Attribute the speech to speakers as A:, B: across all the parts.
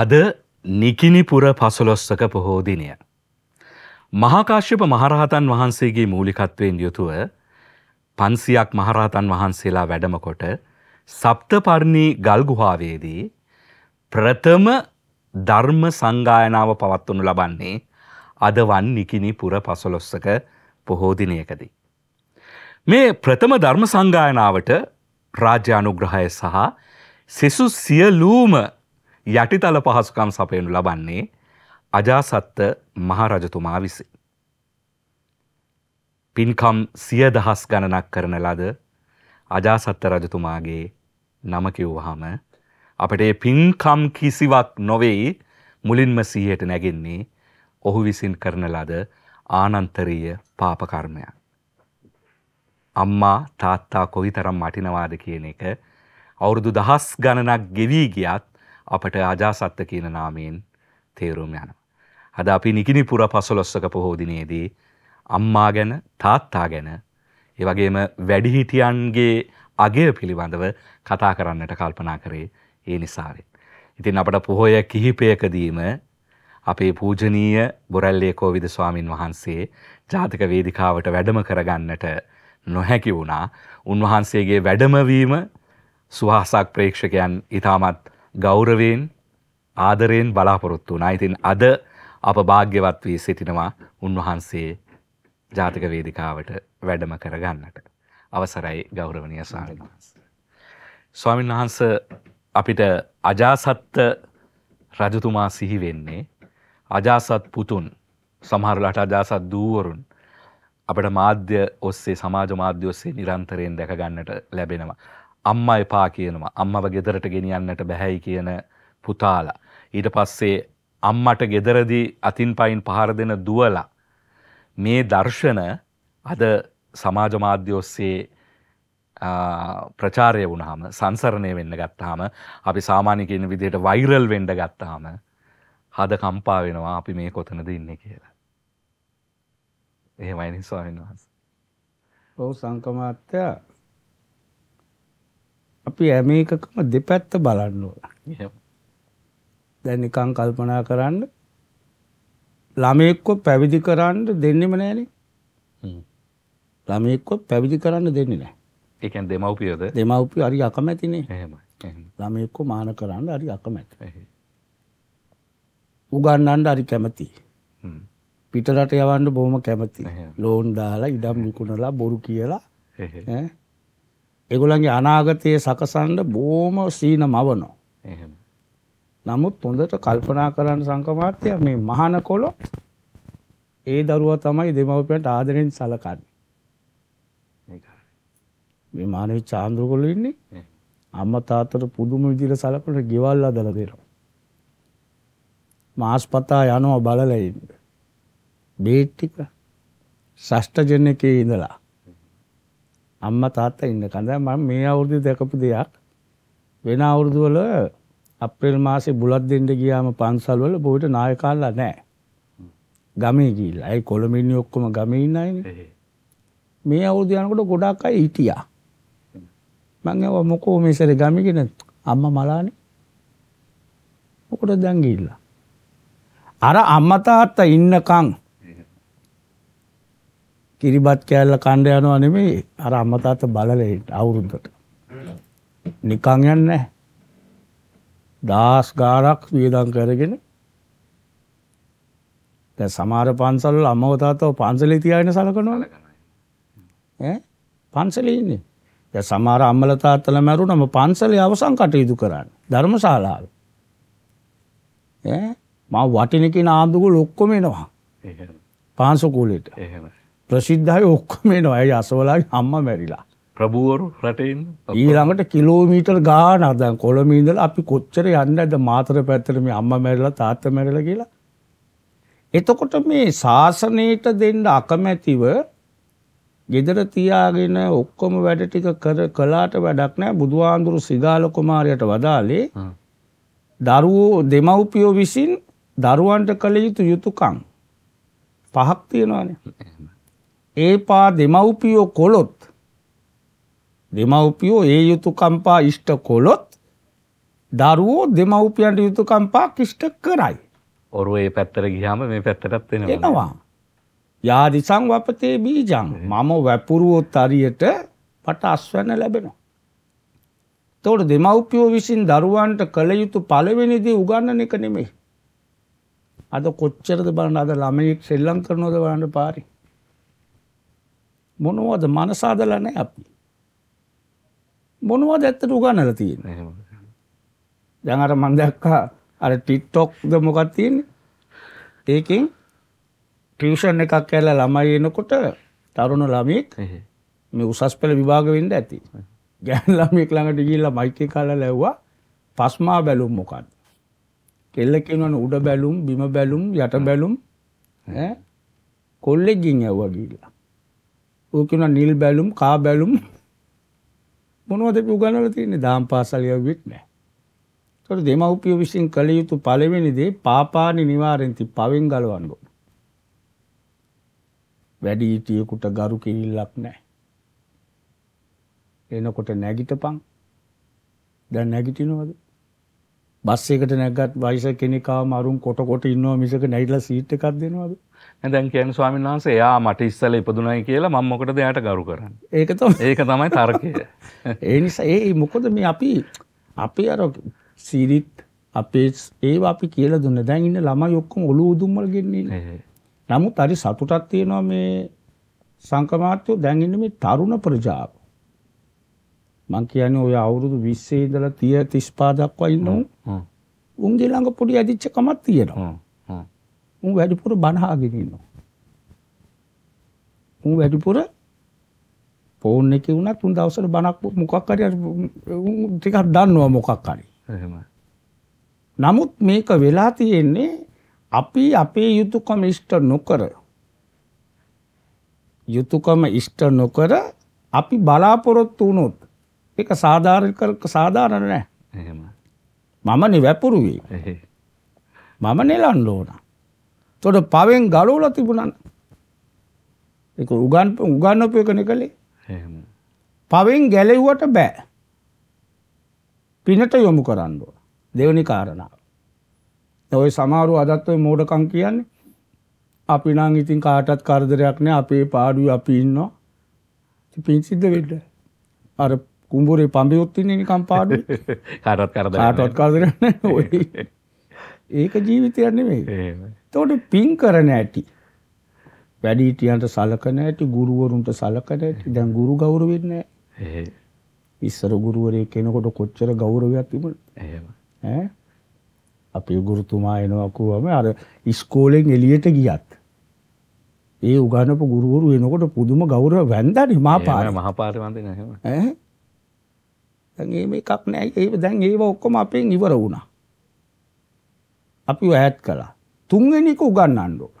A: අද නිකිනිපුර පසළොස්සක පොහෝ දිනය. මහාකාශ්‍යප මහරහතන් වහන්සේගේ මූලිකත්වයෙන් යුතුව පන්සියක් මහරහතන් වහන්සේලා වැඩමකොට සප්තපරණී ගල්ගුහාවේදී ප්‍රථම ධර්ම සංගායනාව පවත්වනු ලබන්නේ අදවන් නිකිනිපුර පසළොස්සක පොහෝදිනයකදී. මේ ප්‍රථම ධර්ම සංගායනාවට රාජ්‍යානුග්‍රහය සහ සෙසු සියලූම යටිතල පහසුකම් සපයනු ලබන්නේ අජාසත්ත මහරජතුමා විසින්. පින්කම් සිය දහස් ගණනක් කරන ලද අජාසත්ත රජතුමාගේ නම කිව්වහම අපට ඒ පින්කම් කිසිවක් නොවෙයි මුලින්ම සීහයට නැගෙන්නේ ඔහු විසින් කරන ලද ආනන්තරීය පාපකර්මයක්. අම්මා තාත්තා කොයි තරම් මටිනවාද කියන එක අවුරුදු දහස් ගණනක් ගෙවී ගියත් අපට අජාසත්ත කියන නාමයෙන් තේරුම් යන. අද අපි නිකිනි පුර පසොලොස්සක පොහෝදිනයේදී අම්මා ගැන තාත්තා ගැන ඒවගේම වැඩිහිටියන්ගේ අගේ පිළිබඳව කතා කරන්නට කල්පනා කරේ ඒ නිසාවෙන්. ඉතින් අපට පොහොය කිහිපයකදීම අපේ පූජනීය බොරැල්ලේ කෝවිද ස්වාමින් වහන්සේ ජාතික වේදිකාවට වැඩම කරගන්නට නොහැකි වුණා උන්වහන්සේගේ වැඩමවීම සුහසක් ප්‍රේක්ෂකයන් ඉතාමත් ගෞරවයෙන් ආදරයෙන් බලාපොරොත්තු වුණා. ඉතින් අද අප භාග්‍යවත් වී සිටිනවා උන්වහන්සේ ජාතක වේදිකාවට වැඩම කරගන්නට. අවසරයි ගෞරවනීය ස්වාමීන් වහන්සේ. ස්වාමීන් වහන්සේ අපිට අජාසත් රජතුමා සිහි වෙන්නේ අජාසත් පුතුන් සමහරලාට අජාසත් දූවරුන් අපට මාධ්‍ය ඔස්සේ සමාජ මාධ්‍ය ඔස්සේ නිරන්තරයෙන් දැක ගන්නට ලැබෙනවා. අම්ම එපා කියනවා අම්මව ගෙදරට ගෙනියන්නට බැහැයි කියන පුතාලා. ඊට පස්සේ අම්මට ගෙදරදී අතින් පයින් පහර දෙන දුවලා. මේ දර්ශන අද සමාජ මාධ්‍ය ඔස්සේ ප්‍රචාරය වුණහම සංසරණය වෙන්න ගත්තාම අපි සාමානිකෙන් විදිහට වෛරල් වෙන්ඩ ගත්තාම හද කම්පා වෙනවා අපි මේ කොතනද ඉන්න කියලා. එහෙමයි නිස්වාමන් වහන්ස.
B: ඔහු සංකමාත්‍යයා අපි හැම එකකම දෙපැත්ත බලන්න ඕන. දැන් නිකන් කල්පනා කරන්න ළමයෙක්ව පැවිදි කරන්න දෙන්නෙම නෑනේ. ළමයෙක්ව පැවිදි කරන්න දෙන්නේ නෑ. ඒ කියන්නේ දෙමව්පියද? දෙමව්පිය හරි අකමැතිනේ. එහෙමයි. ළමයෙක්ව මාන කරන්න හරි අකමැති. උගන්නන්න හරි කැමති. පිටරට යවන්න බොහොම කැමති. ලෝන් දාලා ඉඩම් විකුණලා බොරු කියලා. ඒගොල්ලන්ගේ අනාගතයේ සකසන්න බොහොම සීන මවනවා. එහෙම. නමුත් හොඳට කල්පනා කරන්න සංකමාත්‍ය මේ මහානකොළො ඒ දරුවා තමයි දෙමව්පියන්ට ආදරෙන් සලකන්නේ. මේ මානව චාන්ද්‍රකොළු ඉන්නේ අම්මා තාත්තට පුදුම විදිහට සලකන ගෙවල් අදලා දෙනවා. මාස්පතා යනවා බලලා ඉන්න. බේට් ටික ෂෂ්ඨ ජන් එකේ ඉඳලා අම්මා තාත්තා ඉන්නකන් දැන් මම මේ අවුරුද්දේ දැකපු දෙයක් වෙන අවුරුදු වල අප්‍රේල් මාසේ බුලත් දෙන්න ගියාම පන්සල් වල බොවිට නායකාලා නැහැ. ගමේ ගිහිල්ලා. ඒ කොළමිනි ඔක්කොම ගමේ ඉන්න අයනේ. මේ අවුරුදු යනකොට ගොඩක් අය හිටියා. මං ඇව මොකෝ මේ සැරේ ගමේ ගෙන අම්මා මලානේ. මොකටද දැන් ගිහිල්ලා? අර අම්මා තාත්තා ඉන්නකන් කිරිබත් කෑල්ල කණ්ඩ යනවා නෙමෙයි අර අම්මා තාත්තා බලලා ඉන්න අවුරුද්දට. නිකන් යන්නේ නැහැ. දාස් ගාණක් වියදම් කරගෙන දැන් සමහර පන්සල් වල අම්මව තාත්තව පන්සලේ තියාගෙන සලකනවනේ. ඈ පන්සලේ ඉන්නේ. දැන් සමහර අම්මලා තාත්තලා මැරුණම පන්සලේ අවසන් කටයුතු කරන්නේ. ධර්මශාලාවේ. ඈ මම වටිනකින් ආඳුගල ඔක්කොම එනවා. එහෙම. පාන්සල් කෝලෙට. එහෙමයි. ප්‍රසිද්ධාවේ ඔක්කොම එනවා. ඇයි අසවලාගේ අම්මා මැරිලා. ප්‍රභූවරු රටේ ඉන්න. ඊළඟට කිලෝමීටර් ගානක් දැන් කොළඹ ඉඳලා අපි කොච්චර යන්නේ නැද්ද මාතර පැත්තට මේ අම්මා මැරිලා තාත්තා මැරිලා කියලා. එතකොට මේ ශාසනයට දෙන්න අකමැතිව ගෙදර තියාගෙන ඔක්කොම වැඩ ටික කර කළාට වැඩක් නැහැ බුදුහාඳුරු සිගාල කුමාරයට වදාලේ දරුවෝ දෙමව්පියෝ විසින් දරුවන්ට කළ යුතු යුතුයකම් පහක් තියෙනවානේ ඒපා දෙමව්පියෝ කොළොත් දෙමව්පියෝ ඒ යුතුකම්පා ඉෂ්ට කොළොත් දරුවෝ දෙමව්පියන්ට යුතුකම්පා කිෂ්ට කරයි. ඔරුව ඒ පැත්තර ගිහාම මේ පැත්තරත් වෙන එනවා. යාදිසං වපතේ බීජං මම වැපුරුවොත් අරියට පට අස්වැන්න ලැබෙනවා. තෝට දෙමව්පියෝ විසින් දරුවන්ට කළ යුතු පළවෙනිදී උගන්නන එක නෙමෙයි. අද කොච්චරද බලන්න අද ළමයෙක් සෙල්ලම් කරනවද බලන්න පාරි. මොනවද මනසාදලා නැහැ අපි. මොනවද ඇත්තට උගන්වලා තියෙන්නේ? දැන් අර මම දැක්කා අර TikTok ද මොකක්ද තියෙන්නේ? ඒකෙන් ටියුෂන් එකක් කියලා ළමයි එනකොට තරුණ ළමයෙක් මේ උසස් පෙළ විභාග වෙන්න ඇති. ගෑනු ළමයෙක් ළඟට ගිහිල්ලා මයික් එක කාලා ලැව්වා පස්මා බැලුම් මොකක්ද? කෙල්ල කියනවනේ උඩ බැලුම් බිම බැලුම් යට බැලුම් ඈ කොල්ලෙක්ගෙන් ඇව්වා ගිහිල්ලා. ඔය කියන නිල් බැලුම් කා බැලුම් මොනවද අපි උගන්වලා තියෙන්නේ දහම් පාසල් යවුවෙත් නැහැ. ඒතකොට දෙමව්පිය විසින් කළ යුතු පළවෙනි දේ පාපානි නිවාරෙන්ති පවෙන් ගලවන්න ඕන. වැඩි හිටියෙකුට ගරු කිරිල්ලක් නැහැ. එනකොට නැගිටපන්. දැන් නැගිටිනවද? බස් එකට නැග්ගත් වයස කෙනෙක් ආවම අරුන් කොට කොට ඉන්නවා මිසක නැහිලා සීට් එකක් දෙනවද?
A: දැන් කියන ස්වාමීන් වහන්සේ එයා මට ඉස්සල ඉපදුනයි කියලා මම මොකටද එයාට ගරු කරන්නේ. ඒක තමයි ඒක
B: තමයි තර්කය. ඒ නිසා ඒ මොකද මේ අපි අපි අර සීරිත් අපේ ඒවා අපි කියලා දුන්න. දැන් ඉන්න ළමයි ඔක්කොම ඔලු උදුම් වල ගෙන්නේ. නමුත් හරි සතුටක් තියෙනවා මේ සංකමාර්ථය දැන් ඉන්න මේ තරුණ ප්‍රජාව. මං කියන්නේ ඔය අවුරුදු 20 ඉඳලා 30 35 දක්වා ඉන්න උන්ගේ ළඟ පොඩි අදිච්චකමක් තියෙනවා. උන් වැඩිපුර බනහාගෙන ඉන්නවා. උන් වැඩිපුර ෆෝන් එකේ වුණත් උන් දවසට බනක් මොකක් හරි උන් ටිකක් දන්නවා මොකක් හරි. එහෙම. නමුත් මේක වෙලා තියෙන්නේ අපි අපේ යුතුයකම ඉෂ්ට නොකර යුතුයකම ඉෂ්ට නොකර අපි බලාපොරොත්තු වුණොත් ඒක සාධාරණ සාධාරණ නෑ. එහෙම. මම නේ වැපරුවේ. මම නෙලන්න ඕනා. තොට පවෙන් ගලෝල තිබුණන්න එක උගන් උගන්නපය කන කළේ පවෙන් ගැලෙව්වට බෑ පිනට යොමු කරන්නුව දෙවනි කාරණාව ඔය සමාරු අදත්වය මෝඩකං කියන්නේ අපි නං ඉතින් කාටත් කරදරයක් නෑ අපේ පාඩුව අපි ඉන්නවා පින් සිද්ධ වෙඩ අර කුම්ඹුරේ පඹියොත්තින්නේනිකම් පාඩ
A: කාටත් කරදරටත්
B: කරදරන්න ඒක ජීවිතයන්නේ මේ එතකොට පින් කරන ඇති. වැඩිහිටියන්ට සලකන ඇති, ගුරුවරුන්ට සලකන ඇති. දැන් ගුරු ගෞරවෙන්නේ නැහැ. ඉස්සර ගුරුවරයෙක් කෙනෙකුට කොච්චර ගෞරවයක් තිබුණද? එහෙම. ඈ අපේ ගුරුතුමා එනවා කිව්වම අර ඉස්කෝලෙන් එළියට ගියත් ඒ උගන්නපු ගුරුවරු එනකොට පුදුම ගෞරව වැන්දානේ මහපාරේ.
A: මහපාරේ වන්දිනා
B: එහෙම. ඈ දැන් එහෙම එකක් නැහැ. ඒ දැන් ඒව ඔක්කොම අපෙන් ඉවර වුණා. අපිව ඈත් කළා. තුන්වෙනික උගන්වන්න ඕන.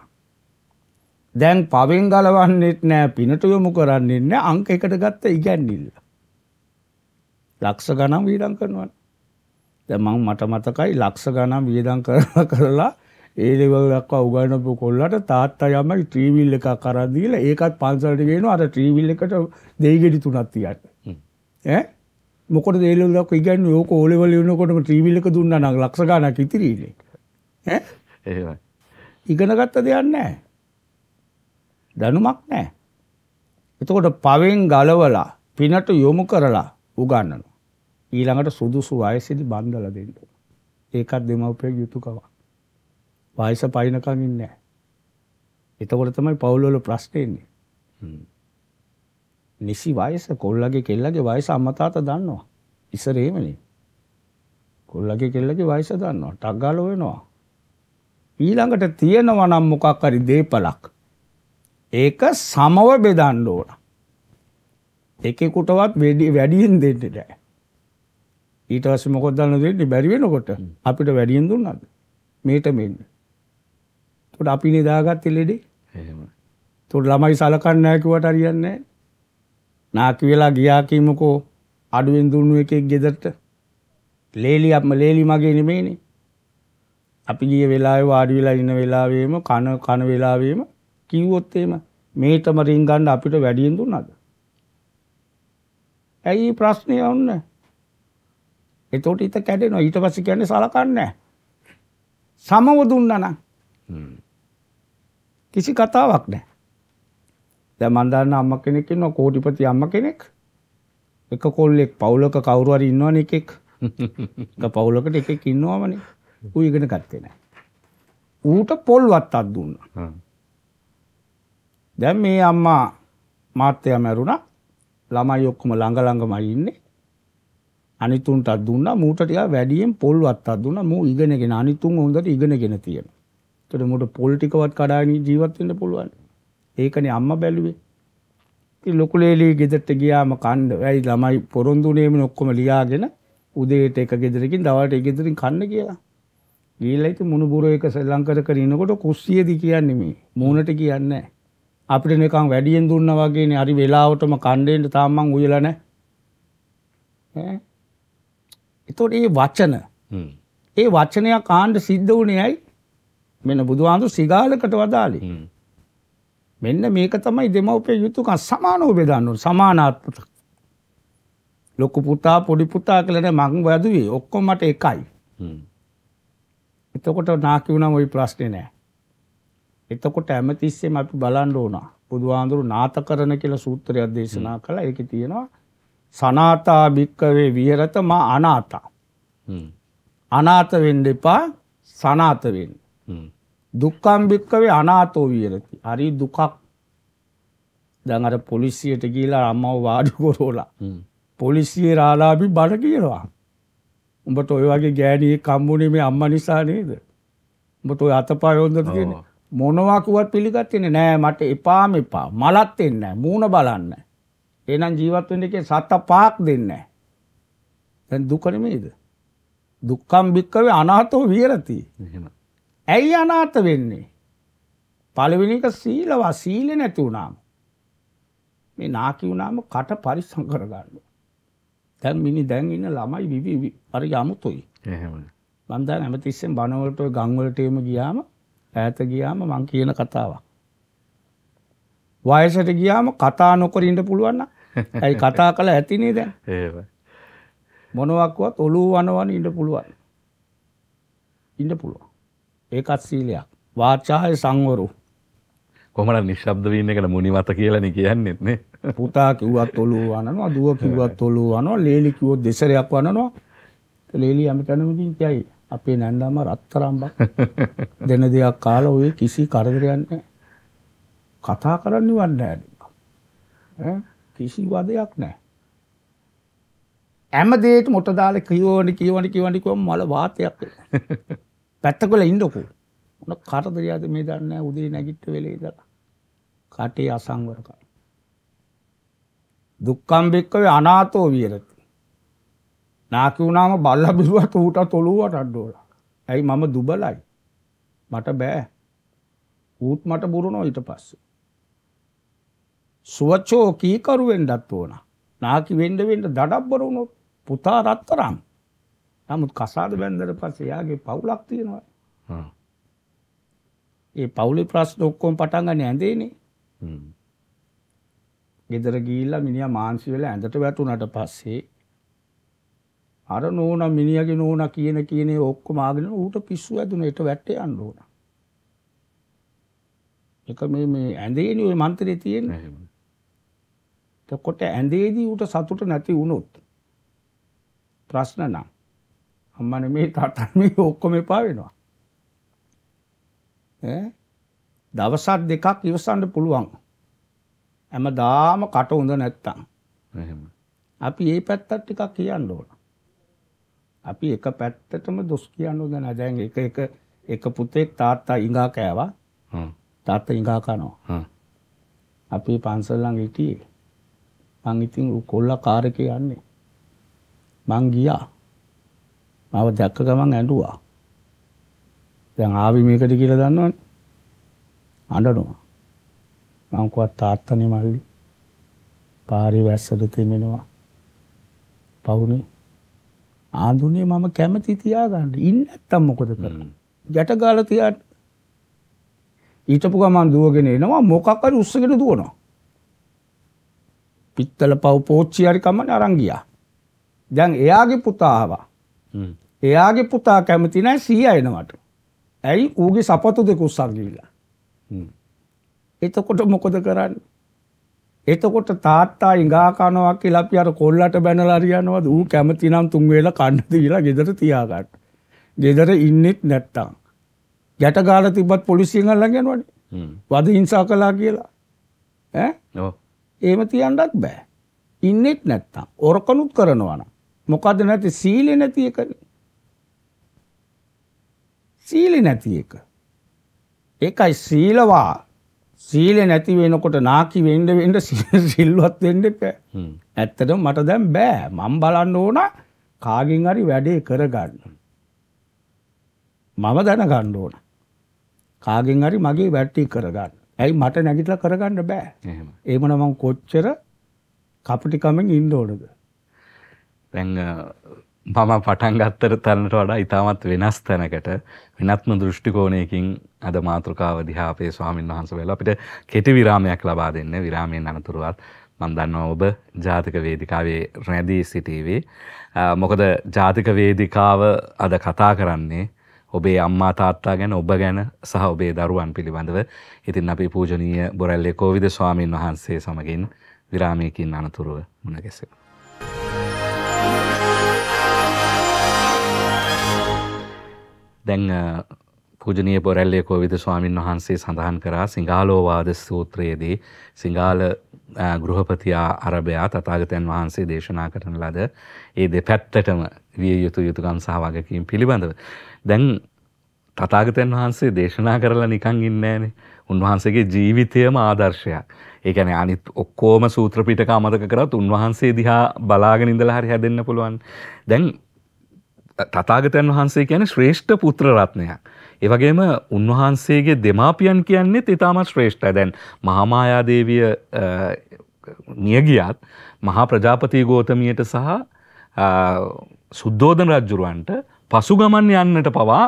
B: දැන් පවෙන් ගලවන්නෙත් නෑ පිනට යොමු කරන්නේ නෑ අංක එකට ගත්ත ඉගැන්නිල්ල. ලක්ෂ ගණන් වියදම් කරනවා. දැන් මම මට මතකයි ලක්ෂ ගණන් වියදම් කරලා කරලා ඒ ලෙවල් දක්වා උගන්වපු කොල්ලට තාත්තා යමයි ට්‍රීවිල් එකක් අරන් දීලා ඒකත් පන්සලට ගේනවා අර ට්‍රීවිල් එකට දෙයිගෙඩි තුනක් තියන්න. ඈ මොකටද ඒ ලෙවල් දක්වා ඉගැන්වුවේ ඕක ඕ ලෙවල් වෙනකොටම ට්‍රීවිල් එක දුන්නා නම් ලක්ෂ ගණක් ඉතිරිනේ. ඈ එහෙමයි. ඉගෙනගත්ත දෙයක් නැහැ. දැනුමක් නැහැ. එතකොට පවෙන් ගලවලා පිනට යොමු කරලා උගන්වනවා. ඊළඟට සුදුසු වයසේදී බන්දලා දෙන්න. ඒකත් දෙමව්පියගේ යුතුයකමක්. වයස පයින්නකම් ඉන්නේ නැහැ. එතකොට තමයි පවුල්වල ප්‍රශ්නේ එන්නේ. නිසි වයස කොල්ලගේ කෙල්ලගේ වයස අම්මා තාත්තා දන්නවා. ඉස්සර එහෙමනේ. කොල්ලගේ කෙල්ලගේ වයස දන්නවා. ටක් ගාලා වෙනවා. ඊළඟට තියෙනවා නම් මොකක් හරි දීපලක්. ඒක සමව බෙදන්න ඕන. එකෙකුටවත් වැඩි වැඩියෙන් දෙන්න බෑ. ඊට පස්සේ මොකද දන්නවද දෙන්නේ බැරි වෙනකොට අපිට වැඩියෙන් දුන්නාද? මේට මෙන්න. ඒකට අපි නෙදාගත්තේ ලෙඩේ. එහෙමයි. ඒකට ළමයි සලකන්නේ නැහැ කිව්වට හරියන්නේ නැහැ. නාකි වෙලා ගියා කියමුකෝ අඩුවෙන් දුන්නු එකෙක් ගෙදරට. ලේලි අප්ම ලේලි මගේ නෙමෙයිනේ. අපි ගිය වෙලාවේ වාඩි වෙලා ඉන්න වෙලාවෙම කන කන වෙලාවෙම කිව්වොත් එහෙම මේ තම රින් ගන්න අපිට වැඩියෙන් දුන්නාද? ඇයි ප්‍රශ්නේ වුණ? එතකොට හිත කැඩෙනවා. ඊට පස්සේ කියන්නේ සලකන්නේ සමව දුන්නා නම් කිසි කතාවක් නැහැ. දැන් මන් දන්න අම්මා කෙනෙක් ඉන්නවා කෝටිපති අම්මා කෙනෙක්. එක කොල්ලෙක් පවුලක කවුරු හරි ඉන්නවනේ එකෙක්. එක පවුලකට එකෙක් ඉන්නවමනේ. ඌ ඉගෙන ගත්තේ නැහැ. ඌට පොල් වත්තක් දුන්නා. දැන් මේ අම්මා මාත්‍යා මැරුණා. ළමයි ඔක්කොම ළඟ ළඟමයි ඉන්නේ. අනිතුන්ටත් දුන්නා මූට ටිකක් වැඩියෙන් පොල් වත්තක් දුන්නා. මූ ඉගෙනගෙන අනිතුන් හොඳට ඉගෙනගෙන තියෙනවා. ඒතකොට මූට පොල් ටිකවත් කඩාගෙන ජීවත් වෙන්න පුළුවන්. ඒකනේ අම්මා බැලුවේ. ලොකුලේලී ගෙදරට ගියාම කණ්ඩ ඇයි ළමයි පොරොන්දුනේම ඔක්කොම ලියාගෙන උදේට එක ගෙදරකින් දවල්ට ඒ ගෙදරින් කන්න කියලා. ගිහිල්ලා ඉතින් මුණුබුර එක ලංකර කර ඉනකොට කුස්සියදි කියන්නේ මේ මූණට කියන්නේ නැහැ. අපිට නිකන් වැඩියෙන් දුන්නා වගේනේ හරි වෙලාවටම කණ්ඩේන්න තාම මං උයලා නැහැ. ඈ. ඒතකොට මේ වචන. ඒ වචනයක් ආණ්ඩ සිද්ධ වුණේ ඇයි? මෙන්න බුදුහාඳු සිගාලකට වදාලේ. මෙන්න මේක තමයි දෙමව්පිය යුතුයකම් සමානව බෙදන්න ඕන සමානාත්මක ලොකු පුතා පොඩි පුතා කියලා මං වැදුවේ ඔක්කොම මට එකයි එතකොට නාකි වුණම ওই ප්‍රශ්නේ නෑ. එතකොට හැමතිස්සෙම අපි බලන්න ඕන. බුදුහාඳුරු නාථකරණ කියලා සූත්‍රයක් දේශනා කළා. ඒකේ තියෙනවා සනාතා භික්කවේ විහෙරත මා අනාතා. අනාත වෙන්න එපා සනාත වෙන්න. දුක්ඛම් භික්කවේ අනාතෝ විහෙරති. හරි දුකක් දැන් අර පොලිසියට ගිහිලා අම්මව වාඩි කරෝලා. පොලිසියේ රාලාභි බඩ කියනවා. උඹට ඔය වගේ ගෑණියෙක් කම්බුනේ මේ අම්මා නිසා නේද? උඹට ඔය අතපය හොඳද කියන්නේ? මොනවාකුවත් පිළිගත්තේ නෑ මට එපාම එපා. මලත් දෙන්නේ නෑ. මූණ බලන්න. එහෙනම් ජීවත් වෙන්න එකේ සත පහක් දෙන්නේ නෑ. දැන් දුක නෙමෙයිද? දුක්ඛම් භික්කවේ අනාථෝ විහෙරති. ඇයි අනාථ වෙන්නේ? පළවෙනි එක සීලවා සීලෙ නැති වුණාම. මේ නාකි වුණාම කට පරිස්සම් කරගන්න. දැන් මිනි දැන් ඉන්න ළමයි විවි හරි අමුතුයි. එහෙම. මම දැන් හැමතිස්සෙම බනවලට ඔය ගම්වලට එම ගියාම ඈත ගියාම මං කියන කතාවක්. වයසට ගියාම කතා නොකර ඉන්න පුළුවන් නම් ඇයි කතා කළ ඇතිනේ දැන්. එහෙම. මොනවත්වත් ඔළුව වනවන ඉන්න පුළුවන්. ඉන්න පුළුවන්. ඒකත් සීලයක්. වාචාය සංවරු.
A: කොහමද නිශ්ශබ්ද වෙන්න එකට මුනිවත කියලානේ කියන්නේත් නේ.
B: පුතා කිව්වත් ඔලුව වනනවා, දුව කිව්වත් ඔලුව වනනවා, ලේලි කිව්වොත් දෙසරයක් වනනවා. ලේලි යමකනුමින් කියයි අපේ නැන්දාම රත්තරම්බක්. දෙන දෙයක් කාලා ඔය කිසි කරදරයක් කතා කරන්න වන්නේ නැහැ. කිසි වදයක් නැහැ. හැම දේට මොට දාලා කියවන කියවන කියවන කිව්වම මල වාතයක් එනවා. පැත්තකල ඉන්නකෝ. මොන කරදරයක්ද මේ දන්නේ නැහැ උදේ නැගිට වෙලේ ඉඳලා. කටේ අසංවරකම්. දුක්ඛම් භික්කවේ අනාතෝ විහෙරති. නාකි වුණාම බල්ලා බිරුවත් ඌටත් ඔළුව අටඩෝලා. ඇයි මම දුබලයි. මට බෑ. ඌත් මට බුරුණෝ ඊට පස්සේ. සුවචෝ කීකරු වෙන්නත් ඕන. නාකි වෙන්න වෙන්න දඩබ්බර වුණොත් පුතා රත්තරන්. නමුත් කසාද බැන්දට පස්සේ එයාගේ පවුලක් තියෙනවා. ඒ පවුලේ ප්‍රශ්න ඔක්කොම පටන් ගන්න ඇඳේනේ. ගෙදර ගිහිල්ලා මිනිහා මාන්සි වෙලා ඇඳට වැටුණට පස්සේ අර නෝනා මිනිහාගේ නෝනා කියන කීනේ ඔක්කොම ආගෙන ඌට පිස්සු ඇදුනේ ඊට වැටේ යන්න ඕන. ඒක මේ මේ ඇඳේනේ ওই මන්ත්‍රේ තියෙන්නේ. එතකොට ඇඳේදී ඌට සතුට නැති වුණොත් ප්‍රශ්න නම් අම්මනේ මේ තාත්තා මේ ඔක්කොම එපා වෙනවා. ඈ දවසක් දෙකක් ඉවසන්න පුළුවන්. හැමදාම කට උඳ නැත්තම්. අපි ඒ පැත්තත් ටිකක් කියන්න ඕන. අපි එක පැත්තටම දොස් කියන්න හොඳ නැහැ. දැන් එක එක එක පුතෙක් තාත්තා ඉඟා කෑවා. තාත්තා ඉඟා කනවා. අපි පන්සල් ළඟ හිටියේ. මං ඉතින් කොල්ලා කාර් එකේ යන්නේ. මං ගියා. මාව දැක්ක ගමන් ඇඬුවා. දැන් ආවි මේකට කියලා දන්නවනේ. අඬනවා. මං කවත් තාත්තනේ මල්ලි. පාරේ වැස්සට තෙමෙනවා. පවුනේ. ආඳුනේ මම කැමති තියාගන්න. ඉන්න නැත්තම් මොකද කරන්නේ? යට ගාලා තියන්න. ඊටපු ගමන් දුවගෙන එනවා මොකක් හරි උස්සගෙන දුවනවා. පිත්තල පව් පෝච්චි හරි කමන අරන් ගියා. දැන් එයාගේ පුතා ආවා. එයාගේ පුතා කැමති නැහැ සීයා එනවට. ඇයි ඌගේ සපතු දෙක උස්සන් ගිහිල්ලා. එතකොට මොකද කරන්න. එතකොට තාත්තා ඉඟාකනවා කියලා අපි අර කොල්ලට බැනලා හරියනවද? ඌ කැමති නම් තුන් වේලා කන්න දීලා ගෙදර තියාගන්න. ගෙදර ඉන්නෙත් නැත්තම්. ගැට ගාලා තිබ්බත් පොලිසියෙන් අල්ලන් යනවනේ. වද හිංසා කළා කියලා. ඈ? ඔව්. එහෙම තියන්නත් බෑ. ඉන්නෙත් නැත්තම්. ඔරකනුත් කරනවා නම්. මොකද නැති සීලෙ නැති එකනේ. සීලෙ නැති එක. ඒකයි සීලවා සීලය නැති වෙනකොට නාකි වෙන්න වෙන්න සිල්වත් වෙන්න එපා. ඇත්තටම මට දැන් බෑ. මම බලන්න ඕන කාගෙන් හරි වැඩේ කරගන්න. මම දැනගන්න ඕන. කාගෙන් හරි මගේ වැටි කරගන්න. ඇයි මට නැගිටලා කරගන්න බෑ. එහෙම. කොච්චර කපටිකමෙන් ඉන්න ඕනද?
A: දැන් මම පටන් ගත්තර තැනට වඩා ඉතාමත් වෙනස් තැනකට වෙනත්ම දෘෂ්ටිකෝණයකින් අද මාතෘකාව දිහා අපේ ස්වාමීන් වහන්සේ වෙලා අපිට කෙටි විරාමයක් ලබා දෙන්න විරාමයෙන් අනතුරුවත් මම දන්නවා ඔබ ජාතික වේදිකාවේ රැඳී සිටීවි. මොකද ජාතික වේදිකාව අද කතා කරන්නේ ඔබේ අම්මා තාත්තා ගැන ඔබ ගැන සහ ඔබේ දරුවන් පිළිබඳව. ඉතින් අපි පූජනීය බොරැල්ලේ කෝවිද ස්වාමින් වහන්සේ සමගින් විරාමයකින් අනතුරුව මුණගැසෙමු. දැන් පූජනීය පොරැල්ලේ කෝවිද ස්වාමින් වහන්සේ සඳහන් කරා සිංහාලෝවාද සූත්‍රයේදී සිංහාල ගෘහපතියා අරබයා තථාගතයන් වහන්සේ දේශනා කරන ලද ඒ දෙපැත්තටම විය යුතු යුතුයකම් සහ වගකීම් පිළිබඳව දැන් තථාගතයන් වහන්සේ දේශනා කරලා නිකන් ඉන්නේ නැහනේ. උන්වහන්සේගේ ජීවිතයම ආදර්ශයක්. ඒ කියන්නේ අනිත් ඔක්කොම සූත්‍ර පිටක අමතක කරත් උන්වහන්සේ දිහා බලාගෙන ඉඳලා හරි හැදෙන්න පුළුවන්. දැන් තතාගතයන් වහන්සේ කියන ශ්‍රේෂ්ඨ පුත්‍රරත්නයක්. ඒවගේම උන්වහන්සේගේ දෙමාපියන් කියන්නේෙ ඉතාමත් ශ්‍රේෂ්ඨ දැන් මහමායාදේවිය නියගියත් මහා ප්‍රජාපති ගෝතමියට සහ සුද්දෝධන රජ්ජුරුවන්ට පසු ගමන් යන්නට පවා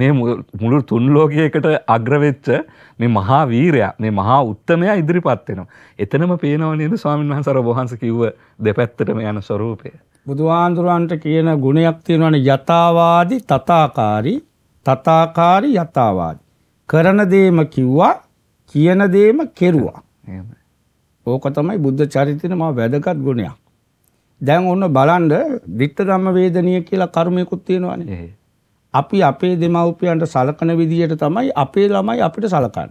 A: මේ මුළු තුන් ලෝකයකට අග්‍රවෙච්ච මේ මහා වීරයා මේ මහා උත්තමයා ඉදිරිපත් වෙනවා. එතනම පේනව නේද ස්වාමින් වහන්සේ අර වහන්සේ කිව්ව දෙපැත්තටම යන ස්වરૂපය.
B: බුදුහාන්දුරුවන්ට කියන ගුණයක් තියෙනවන යථවාදි තතාකාරී තතාකාරී යථවාදි. කරන දේම කිව්වා කියන දේම කෙරුවා. ඕක තමයි බුද්ධ චරිතන ම වැදගත් ගුණයක්. දැන් ඔන්න බලන්ඩ විත්ත ධම්ම වේදනය කියලා කර්මයකුත් තියෙනවනේ. අපි අපේ දෙමව්පියන්ට සලකන විදියට තමයි අපේ ළමයි අපිට සලකන්න.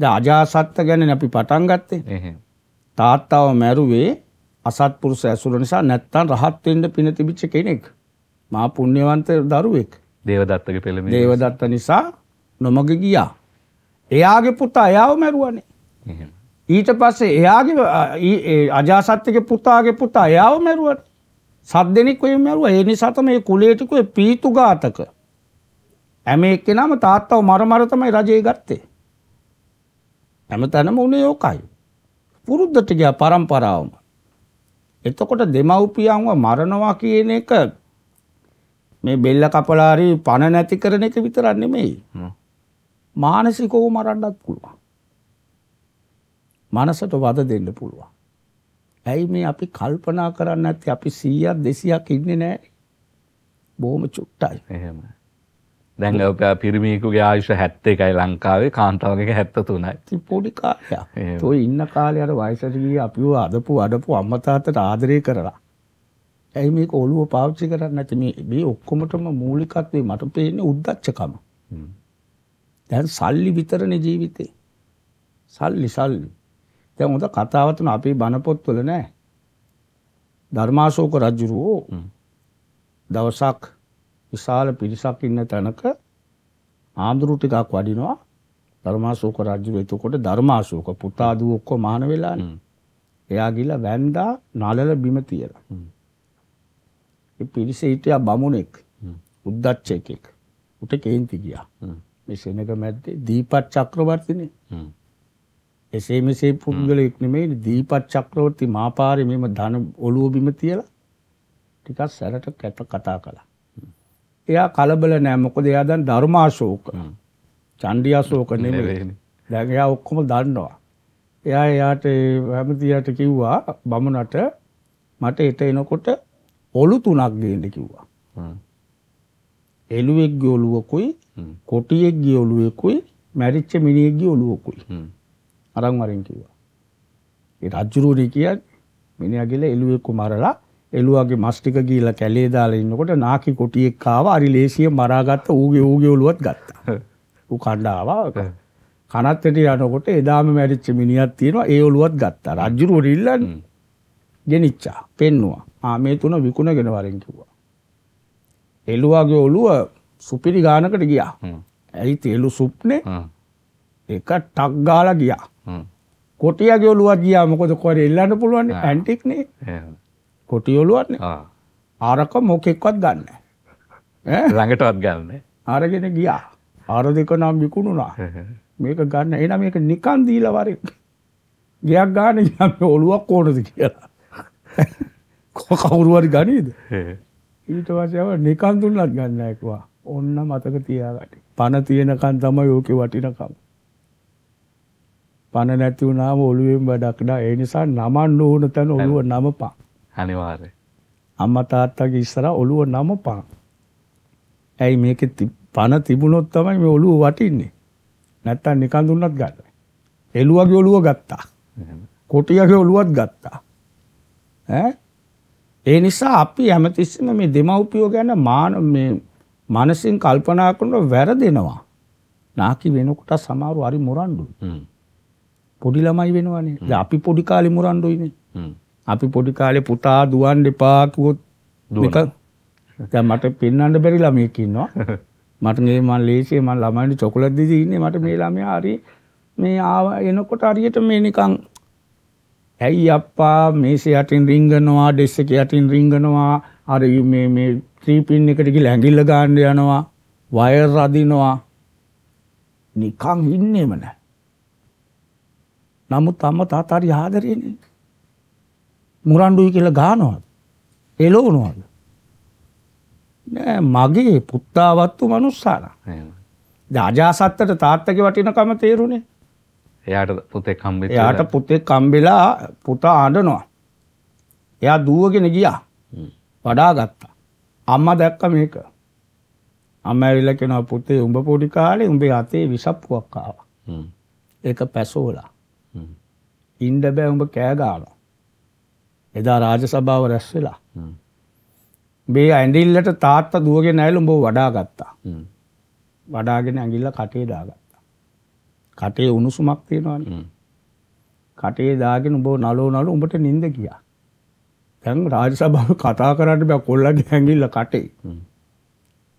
B: ද අජාසත්ත ගැන අපි පටන් ගත්තේ තාත්තාව මැරුවේ අසත්පුරුෂ ඇසුර නිසා නැත්තම් රහත් වෙන්න පින තිබිච්ච කෙනෙක්. මහා පුණ්‍යවන්ත දරුවෙක්. දේවදත්තගේ පෙළමින්. දේවදත්ත නිසා නොමග ගියා. එයාගේ පුතා එයාව මැරුවනේ. එහෙම. ඊට පස්සේ එයාගේ අජාසත්්‍යක පුතාගේ පුතා එයාව මැරුවට සද්දෙනෙක් ඔය මැරුව ඒ නිසාතම මේ කුලේටික පීතු ගාතක ඇම එක්කෙනම තාත්තව මරමරතමයි රජය ගත්තේ. ඇම තැනම උනේ යෝකයි. පුරුද්ධටගයා පරම්පරාවම. එතකොට දෙමව්පියන්ව මරනවා කියන එක මේ බෙල්ල කපලා හරි පණ නැති කරන එක විතරක් නෙමෙයි. මානසිකව මරන්නත් පුළුවන්. මනසට වද දෙන්න පුළුවන්. ඇයි මේ අපි කල්පනා කරන්නේ නැති අපි 100ක් 200ක් ඉන්නේ නැහැ. බොහොම චුට්ටයි.
A: එහෙමයි. දැන් පිරිමියකුගේ ආයුෂ හැත්ත එකයි ලංකාවේ කාන්තාවගේ හැත්ත
B: තුනයි පොඩිකාය තොයි ඉන්න කාලයට වයිසටගී අපිව අදපු අඩපු අම්මතාත ආදරය කරලා ඇයි මේක ඔලුව පාවිච්චි කරන්න ඇති මේ ඔක්කොමටම මූලිකත්වේ මට පේන්නේ උද්දච්චකම දැන් සල්ලි විතරණ ජීවිතේ සල්ලි සල්ලි දැන් හොඳ කතාවතුන අපේ බණපොත්වල නෑ ධර්මාශෝක රජුරෝ දවසක් විශාල පිරිසක් ඉන්න තැනක ආඳුරු ටිකක් වඩිනවා ධර්මාශෝක රජු එතකොට ධර්මාශෝක පුතා දුව ඔක්කොම මහාන වෙලානේ. එයා ගිහලා වැන්දා නලල බිම තියලා. ඒ පිරිස හිටියා බමුණෙක් උද්දච්චයෙක්. උට කේන්ති ගියා. මේ සෙනග මැද්දේ දීපත් චක්‍රවර්තිනේ. එසේ මෙසේ පුද්ගලයෙක් නෙමෙයි දීපත් චක්‍රවර්ති මාපාරේ මෙම ධන ඔළුව බිම තියලා ටිකක් සැරට කැත කතා කළා. එයා කලබල නෑ මොකද එයා දැන් ධර්මාශෝක චණ්ඩියාශෝක නෙමෙයි. දැන් එයා ඔක්කොම දන්නවා. එයා එයාට හැමතියට කිව්වා බමුණට මට එට එනකොට ඔලු තුනක් ගේන්න කිව්වා. එළුවෙක්ගේ ඔලුවකුයි කොටියෙක්ගේ ඔලුවෙකුයි මැරිච්ච මිනිහෙක්ගේ ඔලුවකුයි. අරන් වරින් කිව්වා. ඒ රජුරුවනේ කියන්නේ මිනිහා ගිහලා එළුවෙක්ව මරලා එළුවාගේ මස් ටික ගිහලා කැලේ දාලා ඉන්නකොට නාකි කොටියෙක් ආවා හරි ලේසියෙන් මරාගත්ත ඌගේ ඌගේ ඔලුවත් ගත්තා. ඌ කණ්ඩ ආවා. කනත් ඇටි යනකොට එදාම මැරිච්ච මිනිහක් තියෙනවා ඒ ඔලුවත් ගත්තා. රජුරුවට ඉල්ලන්නේ. ගෙනිච්චා. පෙන්නවා. ආ මේ තුන විකුණගෙන වරෙන් කිව්වා. එළුවාගේ ඔලුව සුපිරි ගානකට ගියා. ඇයි තෙලු සුප්නේ? එක ටක් ගාලා ගියා. කොටියගේ ඔලුවත් ගියා මොකද කොහේ එල්ලන්න පුළුවන් ඇන්ටික්නේ. කොටියොලුවන්න ආරක මොකෙක්වත් ගන්න. ළඟටවත් ගන්න. ආරගෙන ගියා ආර දෙක නම් විකුණුණා මේක ගන්න එන මේක නිකන් දීලවර ගයක් ගාන ඔළුවක් ඕනද කියලා. කවුරුවරි ගනීද ඊට වසයව නිකන් දුන්නත් ගන්න ඇකවා ඔන්න මතක තියාගට පණ තියෙනකන් තම යෝක වටිනකම්. පණ නැති වුණාම ඔළුවෙන් වැඩක්ඩා ඒ නිසා නමන් ඕන තැන ඔළුව නමපා. අනිවාර්ය අම්ම තාත්තගේ ඉස්සර ඔළුව නම පා ඇයි මේක පණ තිබුණොත් තමයි මේ ඔළුව වටින්නේ නැත්තම් නිකන් දුන්නත් ගන්න එළුවගේ ඔළුව ගත්තා කොටියගේ ඔළුවත් ගත්තා ඈ ඒ නිසා අපි හැමතිස්සෙම මේ දෙමව්පියෝ ගැන මාන මේ මනසින් කල්පනා කරනකොට වැරදෙනවා. නාකි වෙනකොට සමහරව හරි මොරන්ඩුයි. පොඩි ළමයි වෙනවනේ. අපි පොඩි කාලේ මොරන්ඩුයිනේ. අපි පොඩි කාලේ පුතා දුවන් දෙපා කිව්වොත් දැන් මට පෙන්වන්න බැරි ළමයෙක් ඉන්නවා. මට මේ මම ලේසියෙන් මම ළමයින්ට චොකලට් දෙදී ඉන්නේ මට මේ ළමයා හරි මේ ආව එනකොට හරියට මේ නිකන් ඇයි අප්පා මේසේ යටින් රිංගනවා ඩෙස් එක යටින් රිංගනවා අර මේ මේ ත්‍රී පින් එකට ගිහලා ඇඟිල්ල ගන්න යනවා වයර් රදිනවා නිකන් ඉන්නේම නැහැ. නමුත් අම්මා තාත්තා හරි ආදරේනේ. මුරණ්ඩුයි කියලා ගානවද එලෝනවද නෑ මගේ පුත්තාවත්තු මනුස්සාන ජාජාසත්තට තාත්තක වටිනකම තේරුණේ
A: එයාට පුතේ කම්බි යාට
B: පුතේ කම්බෙලා පුතා ආඩනවා එයා දුවගෙන ගියා වඩා ගත්තා අම්ම දැක්ක මේක අම්ම ඇවිල්ල කෙනවා පුතේ උඹ පොඩි කාලේ උඹේ අතේ විසප්පුුවක්
C: ආවා
B: ඒක පැසෝලා ඉන්ඩ බෑ උඹ කෑගානවා එදා රාජසභාව රැස් වෙලා බේ ඇඳිල්ලට තාත්ත දුවගෙන නැලු බෝ වඩා ගත්තා වඩාගෙන ඇඟිල්ල කටේ දාගත්තා කටේ උණුසුමක් තියෙනවාන කටේ දාගෙන බෝ නලෝ නලු උඹට නින්ද කියා තැන් රාජසභාව කතා කරන්න බෑ කොල්ලගේ ඇඟිල්ල කටේ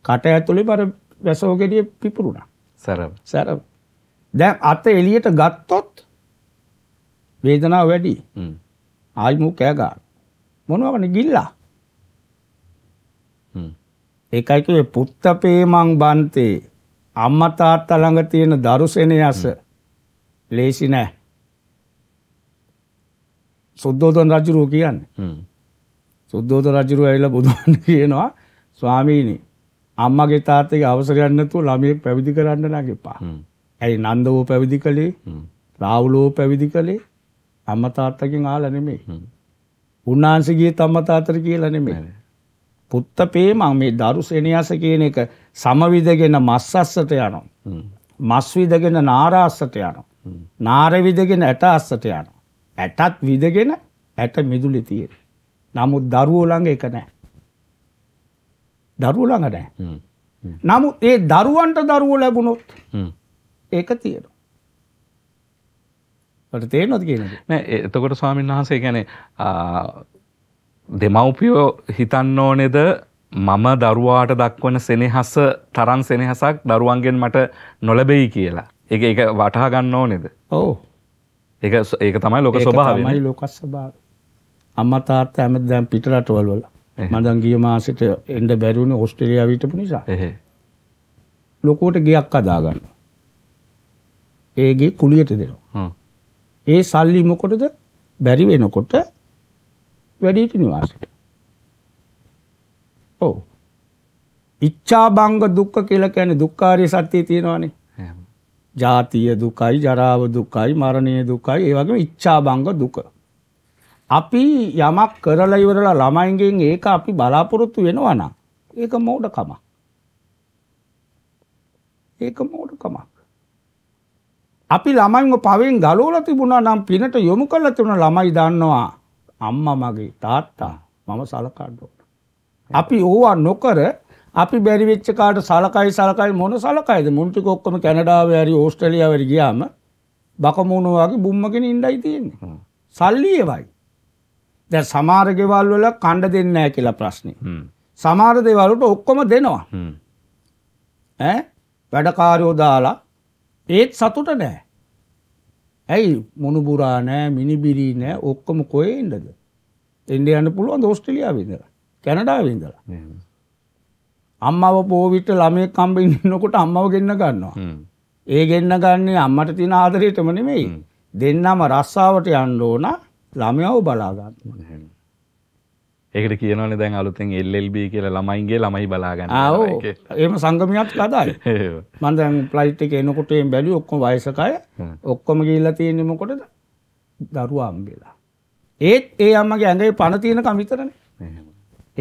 B: කට ඇතුළේ පර වැසෝගෙටිය පිපුරුණා සැරව සැරව දැන් අත එලියට ගත්තොත් වේදනාව වැඩි ආයි මූ කෑ ගන්න. මොනවාකනේ ගිල්ලා. හ්ම්. ඒකයි කියේ පුත්ත පේමං බන්තේ අම්මා තාත්තා ළඟ තියෙන දරුසෙනෙයස ලේසි නෑ. සුද්ධෝදන රජුරෝ කියන්නේ. සුද්ධෝදන රජුරෝ ඇවිල්ලා බුදුන් කියනවා ස්වාමීනි අම්මගේ තාත්තගේ අවසරයක් නැතුව ළමයෙක් පැවිදි කරන්න නම් එපා. ඇයි නන්දවෝ පැවිදි කළේ? රාහුලෝ පැවිදි කළේ? අම්මා තාත්තගෙන් ආලා නෙමෙයි. උන්වහන්සේ ගියේ අම්මා තාත්තට කියලා නෙමෙයි. පුත්ත පේමං මේ දරු සෙනෙහස කියන එක සමවිදගෙන මස්සස්සට යනවා. මස් විදගෙන නාරාස්සට යනවා. නාර විදගෙන ඇට අස්සට යනවා. ඇටත් විදගෙන ඇට මිදුලි තියෙන. නමුත් දරුවෝ ළඟ එක නැහැ. දරුවෝ ළඟ නැහැ. නමුත් ඒ දරුවන්ට දරුවෝ ලැබුණොත් ඒක තියෙනවා.
A: ට තේනොද කියන එතකොට ස්වාමීන් වහන්සේ ගැන දෙමව්පියෝ හිතන්න ඕනෙද මම දරුවාට දක්වන සෙනෙහස තරන් සෙනෙහසක් දරුවන්ගෙන් මට නොලබෙයි කියලා එක එක වටහා ගන්න ඕනෙද ඕ ඒ ඒක
B: තමයි ලොක ස්වභාවමයි ලොකස් ස්භාව අම්ම තාර්ත ඇම දැම් පිටරටවල්වල මදන් ගිය මාසිට එන්ඩ බැරුණ ඔස්ට්‍රලිය විටපු නිසා ලොකෝට ගයක් අදාගන්න ඒගේ කුලියට දෙනවා ඒ සල්ලි මොකටද බැරි වෙනකොට වැඩිහිටි නිවාසෙට. ඔව්. ඉච්ඡා බංග දුක්ඛ කියලා කියන්නේ දුක්ඛාරිය සත්‍යය තියෙනවානේ. ජාතිය දුකයි, ජරාව දුකයි, මරණය දුකයි, ඒ වගේම ඉච්ඡා බංග දුක. අපි යමක් කරලා ඉවරලා ළමයින්ගෙන් ඒක අපි බලාපොරොත්තු වෙනවා නම් ඒක මෝඩකමක්. ඒක මෝඩකමක්. අපි ළමයිව පවෙන් ගලෝලා තිබුණා නම් පිනට යොමු කරලා තිබුණ ළමයි දන්නවා අම්මා මගේ තාත්තා මම සලකන්න අපි ඕවා නොකර අපි බැරි වෙච්ච කාට සලකයි සලකයි මොන සලකයිද මුන් ටික ඔක්කොම කැනඩාවේ හරි ඕස්ට්‍රේලියාවේ හරි ගියාම බකමූණු වගේ බුම්මගෙන ඉඳයි තියෙන්නේ. සල්ලි ඒවයි. දැන් සමහර ගෙවල් වල කණ්ඩ දෙන්නේ නැහැ කියලා ප්‍රශ්නේ. සමහර දේවල් වලට ඔක්කොම දෙනවා. ඈ වැඩකාරයෝ දාලා ඒත් සතුට නෑ. ඇයි මොනුපුරා නෑ මිනිබිරී නෑ ඔක්කොම කොය ඉන්නද. එන්ඩ යන්න පුළුවන් දෝස්ටලියා විදර කැනඩා විදර. අම්මව පෝවිට ළමය කම්බ ඉන්නකොට අම්මව ගෙන්න්න ගන්නවා. ඒ ගෙන්න්න ගන්නේ අම්මට තින ආදරයටම නෙමෙයි. දෙන්නම රස්සාාවට යන්න ඕන ළමයව බලාගන්න.
A: ඒකට කියනවන දැන් අලුතෙන් එල්ල්B කියලා ළමයින්ගේ ළමයි බලාගන්න ආව
B: එම සංගමයක් කදායි මන්දැන් ප්ලයිට් එක එනකොටේ බැලි ඔක්කො වයසකය ඔක්කොම ගිල්ලා තියෙනෙමකොටද දරු අම්බෙලා ඒත් ඒ අම්මගේ ඇඟේ පණ තියෙන කමිතරන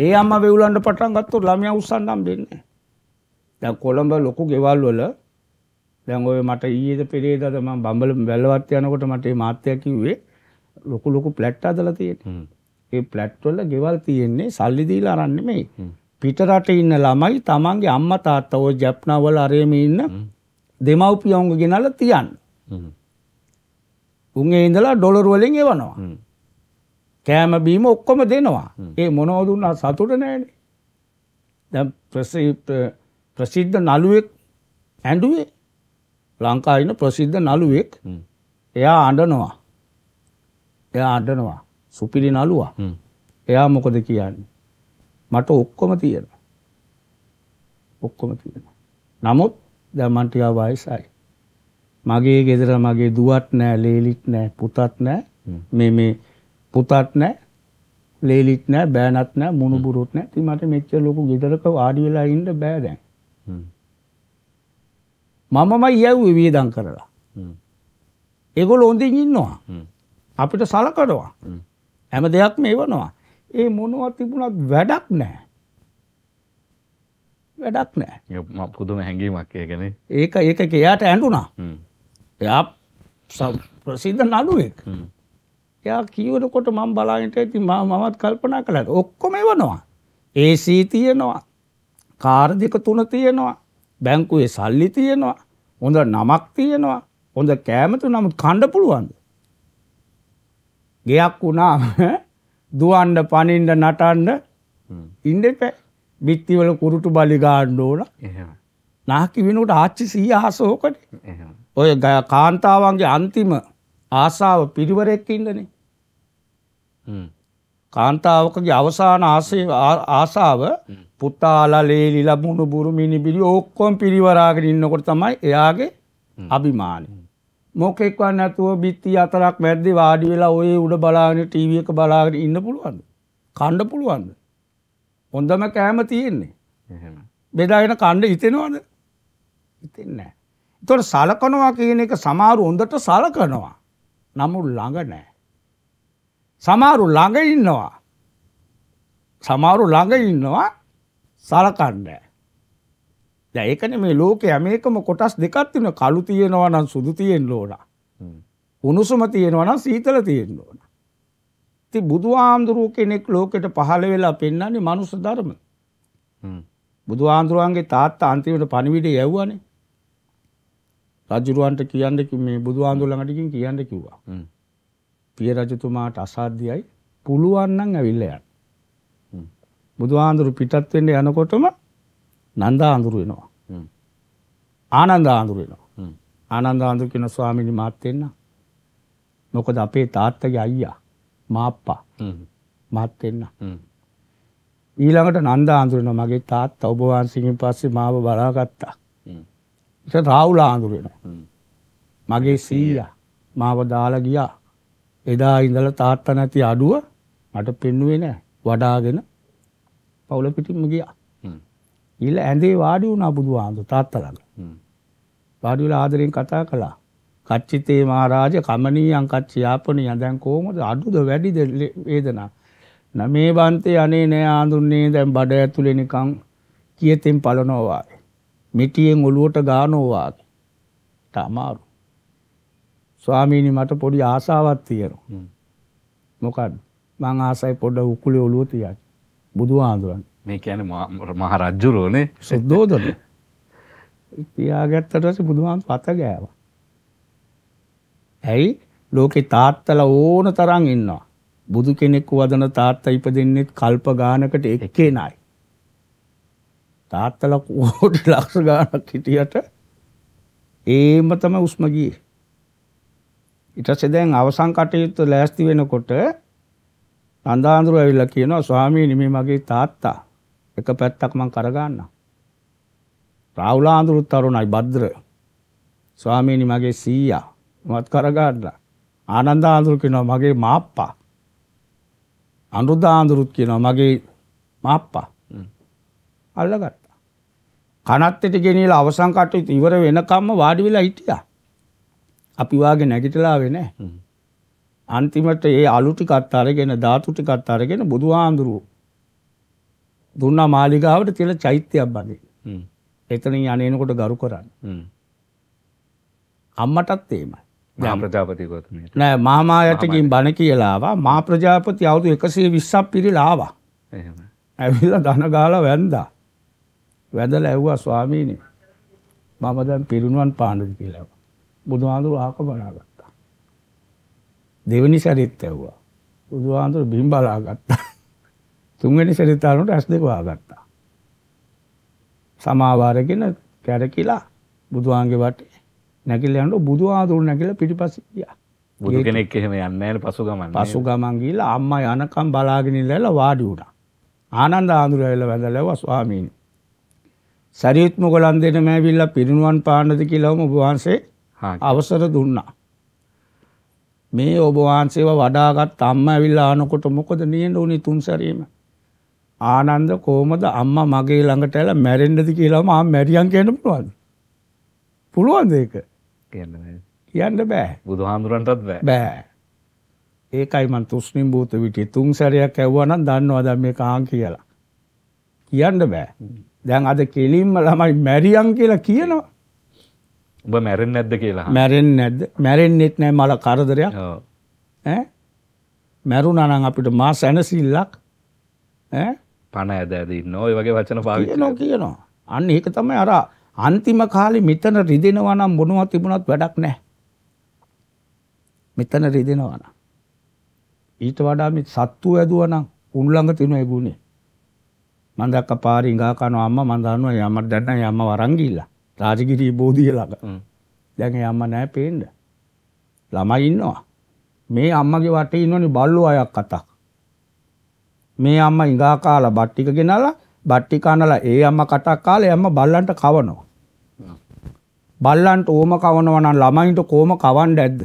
B: ඒ අම්ම වෙවුලන්ට පටන් ගත්තු ළමය උත්සන්නම් දෙන්නේ දැන් කොළඹ ලොකු ගෙවල් වල දැන් ඔය මට ඊයේද පෙරේදද මම බම්බල බැලවත් යනකොට මට මේ මාත්‍යයක් කිව්වේ ලොකු ලොකු ප්ලැට් හදලා තියෙනවා ඒ ෆ්ලැට් වල ගෙවල් තියෙන්නේ සල්ලි දීලා අරන් නෙමෙයි. පිට රටේ ඉන්න ළමයි තමන්ගේ අම්මා තාත්තා ඔය ජප්නා වල අරේම ඉන්න දෙමව්පියෝංග ගෙනල්ලා තියන්න. උන්ගේ ඉඳලා ඩොලර් වලින් එවනවා. කෑම බීම ඔක්කොම දෙනවා. ඒ මොනව දුන්නා සතුට නෑනේ. දැන් ප්‍රසිද්ධ නළුවෙක් ඇඬුවේ ලංකාවේ ඉන්න ප්‍රසිද්ධ නළුවෙක් එයා අඬනවා. එයා අඬනවා. සුපිරි නළුවා එයා මොකද කියන්නේ මට ඔක්කොම තියෙන ඔක්කොම තියෙන නමුත් දැමන්ටිකා වයසයි මගේ ගෙදර මගේ දුවත් නෑ ලේලිත් නෑ පුතත් නෑ මේ මේ පුතත් නෑ ලේලිත් නෑ බෑනත් නෑ මුණුබුරුත් නෑ ති මට මෙච්ච ලොකු ගෙදරක වාඩි වෙලා ඉන්න බෑ දැන් මමම යව් විවිධං කරලා ඒගොල්ලෝ හොඳින් ඉන්නවා අපිට සලකනවා හැම දෙයක්ම එවනවා. ඒ මොනවා තිබුණත් වැඩක් නැහැ. වැඩක් නෑ පුදුම හැඟීමක් ඒකන ඒක ඒක එයාට ඇඩුනා එයා ප්‍රසිද්ධ නඩුවෙක් එයා කියවනකොට මං බලාගට ඇති මා මමත් කල්පනා කළට ඔක්කොම වනවා ඒසී තියෙනවා කාර දෙක තුන තියෙනවා බැංකුවේ සල්ලි තියෙනවා හොඳ නමක් තියෙනවා හොඳ කෑමතු නමුත් කණ්ඩ පුළුවන්ද ගෙයක් වුණාම දුවන්ඩ පනින්ඩ නටන්ඩ ඉන්ඩප බිත්තිවල කුරුටු බලිගාණ්ඩ ඕන නාකි වෙනට ආච්චි සී ආසෝකට ඔය ගය කාන්තාවන්ගේ අන්තිම ආසාාව පිරිවරෙක් ඉඩන කාන්තාවකගේ අවසාන ආසාාව පුතාලා ලේලි ලබුණු බුරු මිනිබිලි ඔක්කොම් පිරිවරාගෙන ඉන්නකොට තමයි එයාගේ අභිමානය මොකෙක්වත් නැතුව බිත්ති අතරක් වැද්දි වාඩි වෙලා ඔය උඩ බලාගෙන ටීවී එක බලාගෙන ඉන්න පුළුවන්ද? කන්න පුළුවන්ද? හොඳම කෑම තියෙන්නේ. එහෙම. බෙදාගෙන කන්න හිතෙනවද? හිතෙන්නේ නැහැ. ඒතකොට සලකනවා කියන එක සමහර හොඳට සලකනවා. නමුත් ළඟ නැහැ. සමහර ළඟ ඉන්නවා. සමහර ළඟ ඉන්නවා සලකන්නේ දැන් ඒකනේ මේ ලෝකයේ මේකම කොටස් දෙකක් තියෙනවා. කළු තියෙනවා නම් සුදු තියෙන්න ඕන. උණුසුම තියෙනවා නම් සීතල තියෙන්න ඕන. ඉතින් බුදුහාමුදුරුවෝ කෙනෙක් ලෝකෙට පහළ වෙලා පෙන්වන්නේ මනුස්ස ධර්ම. බුදුහාමුදුරුවන්ගේ තාත්තා අන්තිමට පණිවිඩය යවුවානේ. රජුරුවන්ට කියන්න මේ බුදුහාමුදුරුවෝ ළඟට ගිහින් කියන්න කිව්වා. පිය රජතුමාට අසාධ්‍යයි පුළුවන් නම් ඇවිල්ලා යන්න. බුදුහාඳුරු පිටත් වෙන්න යනකොටම නන්දා අඳුරු වෙනවා. ආනන්ද හාමුදුරෙනවා ආනන්ද හාමුදුර කියන ස්වාමීනි මාත් එන්න මොකද අපේ තාත්තගේ අයියා මාප්පා මාත් එන්න ඊළඟට නන්ද හාමුදුරෙනවා මගේ තාත්තා ඔබ වහන්සේගෙන් පස්සේ මාව බලාගත්තා ඊට රාහුල හාමුදුරෙනවා මගේ සීයා මාව දාලා ගියා එදා ඉඳලා තාත්තා නැති අඩුව මට පෙන්නුවේ නෑ වඩාගෙන පවුල පිටින්ම ගියා ඊළ ඇඳේ වාඩි වුණා බුදුහාමුදුර තාත්තා ළඟ පාඩුවල ආදරෙන් කතා කළා. කච්චිතේ මහරාජ කමනීයන් කච්චි යාපනීයන් දැන් කොහොමද අඩුද වැඩිද වේදනා. නමේ බන්තේ අනේ නෑ ආඳුන්නේ දැන් බඩ ඇතුලේ නිකන් කියතෙන් පලනවා. මිටියෙන් ඔලුවට ගානවා. තමාරු. ස්වාමීනි මට පොඩි ආසාවක් තියෙනවා. මොකක්ද? මං ආසයි පොඩ උකුලේ ඔලුව තියයි. බුදු ආඳුරන්.
A: මේ කියන්නේ මහ රජුරෝනේ.
B: සුද්ධෝදනේ. තියාගත්තට පස්සේ බුදුහාම පත ගෑවා. ඇයි? ලෝකේ තාත්තලා ඕන තරම් ඉන්නවා. බුදු කෙනෙක් වදන තාත්තා ඉපදෙන්නේ කල්ප ගානකට එක්කේනයි. තාත්තලා කෝටි ලක්ෂ ගානක් හිටියට ඒම තමයි උස්ම ගියේ. ඊට පස්සේ දැන් අවසන් කටයුත්ත ලෑස්ති වෙනකොට අන්දාඳුර ඇවිල්ලා කියනවා ස්වාමීනි මේ මගේ තාත්තා එක පැත්තක් මං කරගන්නවා. රාහුලාඳුරු තරුණයි භද්‍ර ස්වාමීනි මගේ සීයා මත් කරගන්න ආනන්ද ආඳුරු කියනවා මගේ මාප්පා අනුරුද්ධ ආඳුරුත් කියනවා මගේ මාප්පා අල්ලගත්තා කනත්තෙට ගෙනියලා අවසන් කටයුතු ඉවර වෙනකම්ම වාඩි වෙලා හිටියා අපි වාගේ නැගිටලාවේ නැහැ අන්තිමට ඒ අලු ටිකත් අරගෙන ධාතු ටිකත් අරගෙන බුදුහාඳුරු දුන්නා මාලිගාවට තියලා චෛත්‍යයක් බඳින්න එතනින් යන එනකොට ගරු කරන්න. අම්මටත් ඒමයි.
A: ප්‍රජාපතිකවතුමට
B: නෑ මාමායතකින් බණ කියලාවා මා ප්‍රජාපති අවුතු එකසේ විස්සක් පිරිලාවා ඇවිල්ල දනගාල වැන්දා වැදල ඇව්වා ස්වාමීනය මම දැන් පිරුණුවන් පාණඩ කියලව බුදුහාඳුර ආක බලාගත්තා දෙවනි සැරිත් ඇව්වා බුදුහාඳුර බිම් බලාගත්තා තුන්වැනි සැරිතාරනට ඇස් දෙකවාගත්තා සමාව අරගෙන කැරකිලා බුදුහාන්ගේ වටේ නැගිලා යනකොට බුදුහාඳුරු නැගිලා පිටිපස්සෙ ගියා. බුදු කෙනෙක් එහෙම යන්නේ නැහැ පසු ගමන්. පසු ගමන් ගිහිල්ලා අම්මා යනකම් බලාගෙන ඉඳලා වාඩි වුණා. ආනන්ද ආඳුර ඇවිල්ලා වැඳලා ස්වාමීනි. සරීත් මොගලන් දෙනම ඇවිල්ලා පිරිනුවන් පාන්නද කියලාම ඔබ වහන්සේ අවසර දුන්නා. මේ ඔබ වහන්සේව වඩාගත් අම්මා ඇවිල්ලා ආනකොට මොකද නියඳ උනේ තුන් සැරීම? ආනන්ද කොහොමද අම්මා මගේ ළඟට ඇල මැරෙන්නද කියලා මා මැරියන් කියන්න පුළුවන්. පුළුවන්ද ඒක? කියන්න බෑ. කියන්න බෑ.
A: බුදුහාමුදුරන්ටත් බෑ.
B: බෑ. ඒකයි මන් තුෂ්ණිම් භූත විටි තුන් සැරයක් ඇව්වා නම් දන්නවා දැන් මේ කාන් කියලා. කියන්න බෑ. දැන් අද කෙලින්ම ළමයි මැරියන් කියලා කියනවා.
A: ඔබ මැරෙන්නේ නැද්ද කියලා.
B: මැරෙන්නේ නැද්ද? මැරෙන්නෙත් නෑ මල කරදරයක්. ඈ? මැරුණා නම් අපිට මා සැනසෙල්ලක් ඈ පණ ඇද ඇදන්න ඔය වගේ වචන පාවිච්චනෝ කියනවා අන්න ඒක තමයි අර අන්තිම කාලි මෙතන රිදෙනවා නම් බොනවා තිබුණත් වැඩක් නෑ මෙතන රිදෙනවාන ඊට වඩා මේ සත්තු ඇදුවනම් උන්ළඟ තින එගුණේ මන්දක්ක පාරි ඉඟාකනු අම්ම මඳන්නුව යමට දැන්න යම වරංගිල්ල රාජගිරී බෝධිය ළඟ දැන් යම්ම නෑ පේන්ඩ ළමයි ඉන්නවා මේ අම්මගේ වටේ ඉන්නනි බල්ලු අයක් කතක් මේ අම්ම ඉඟා කාලා බට්ටික ගෙනලා බට්ටි කනලා ඒ අම්ම කටක් කාලා අම්ම බල්ලන්ට කවනවා. බල්ලන්ට ඕම කවනවා නම් ළමයින්ට කොහොම කවන්න ඇද්ද?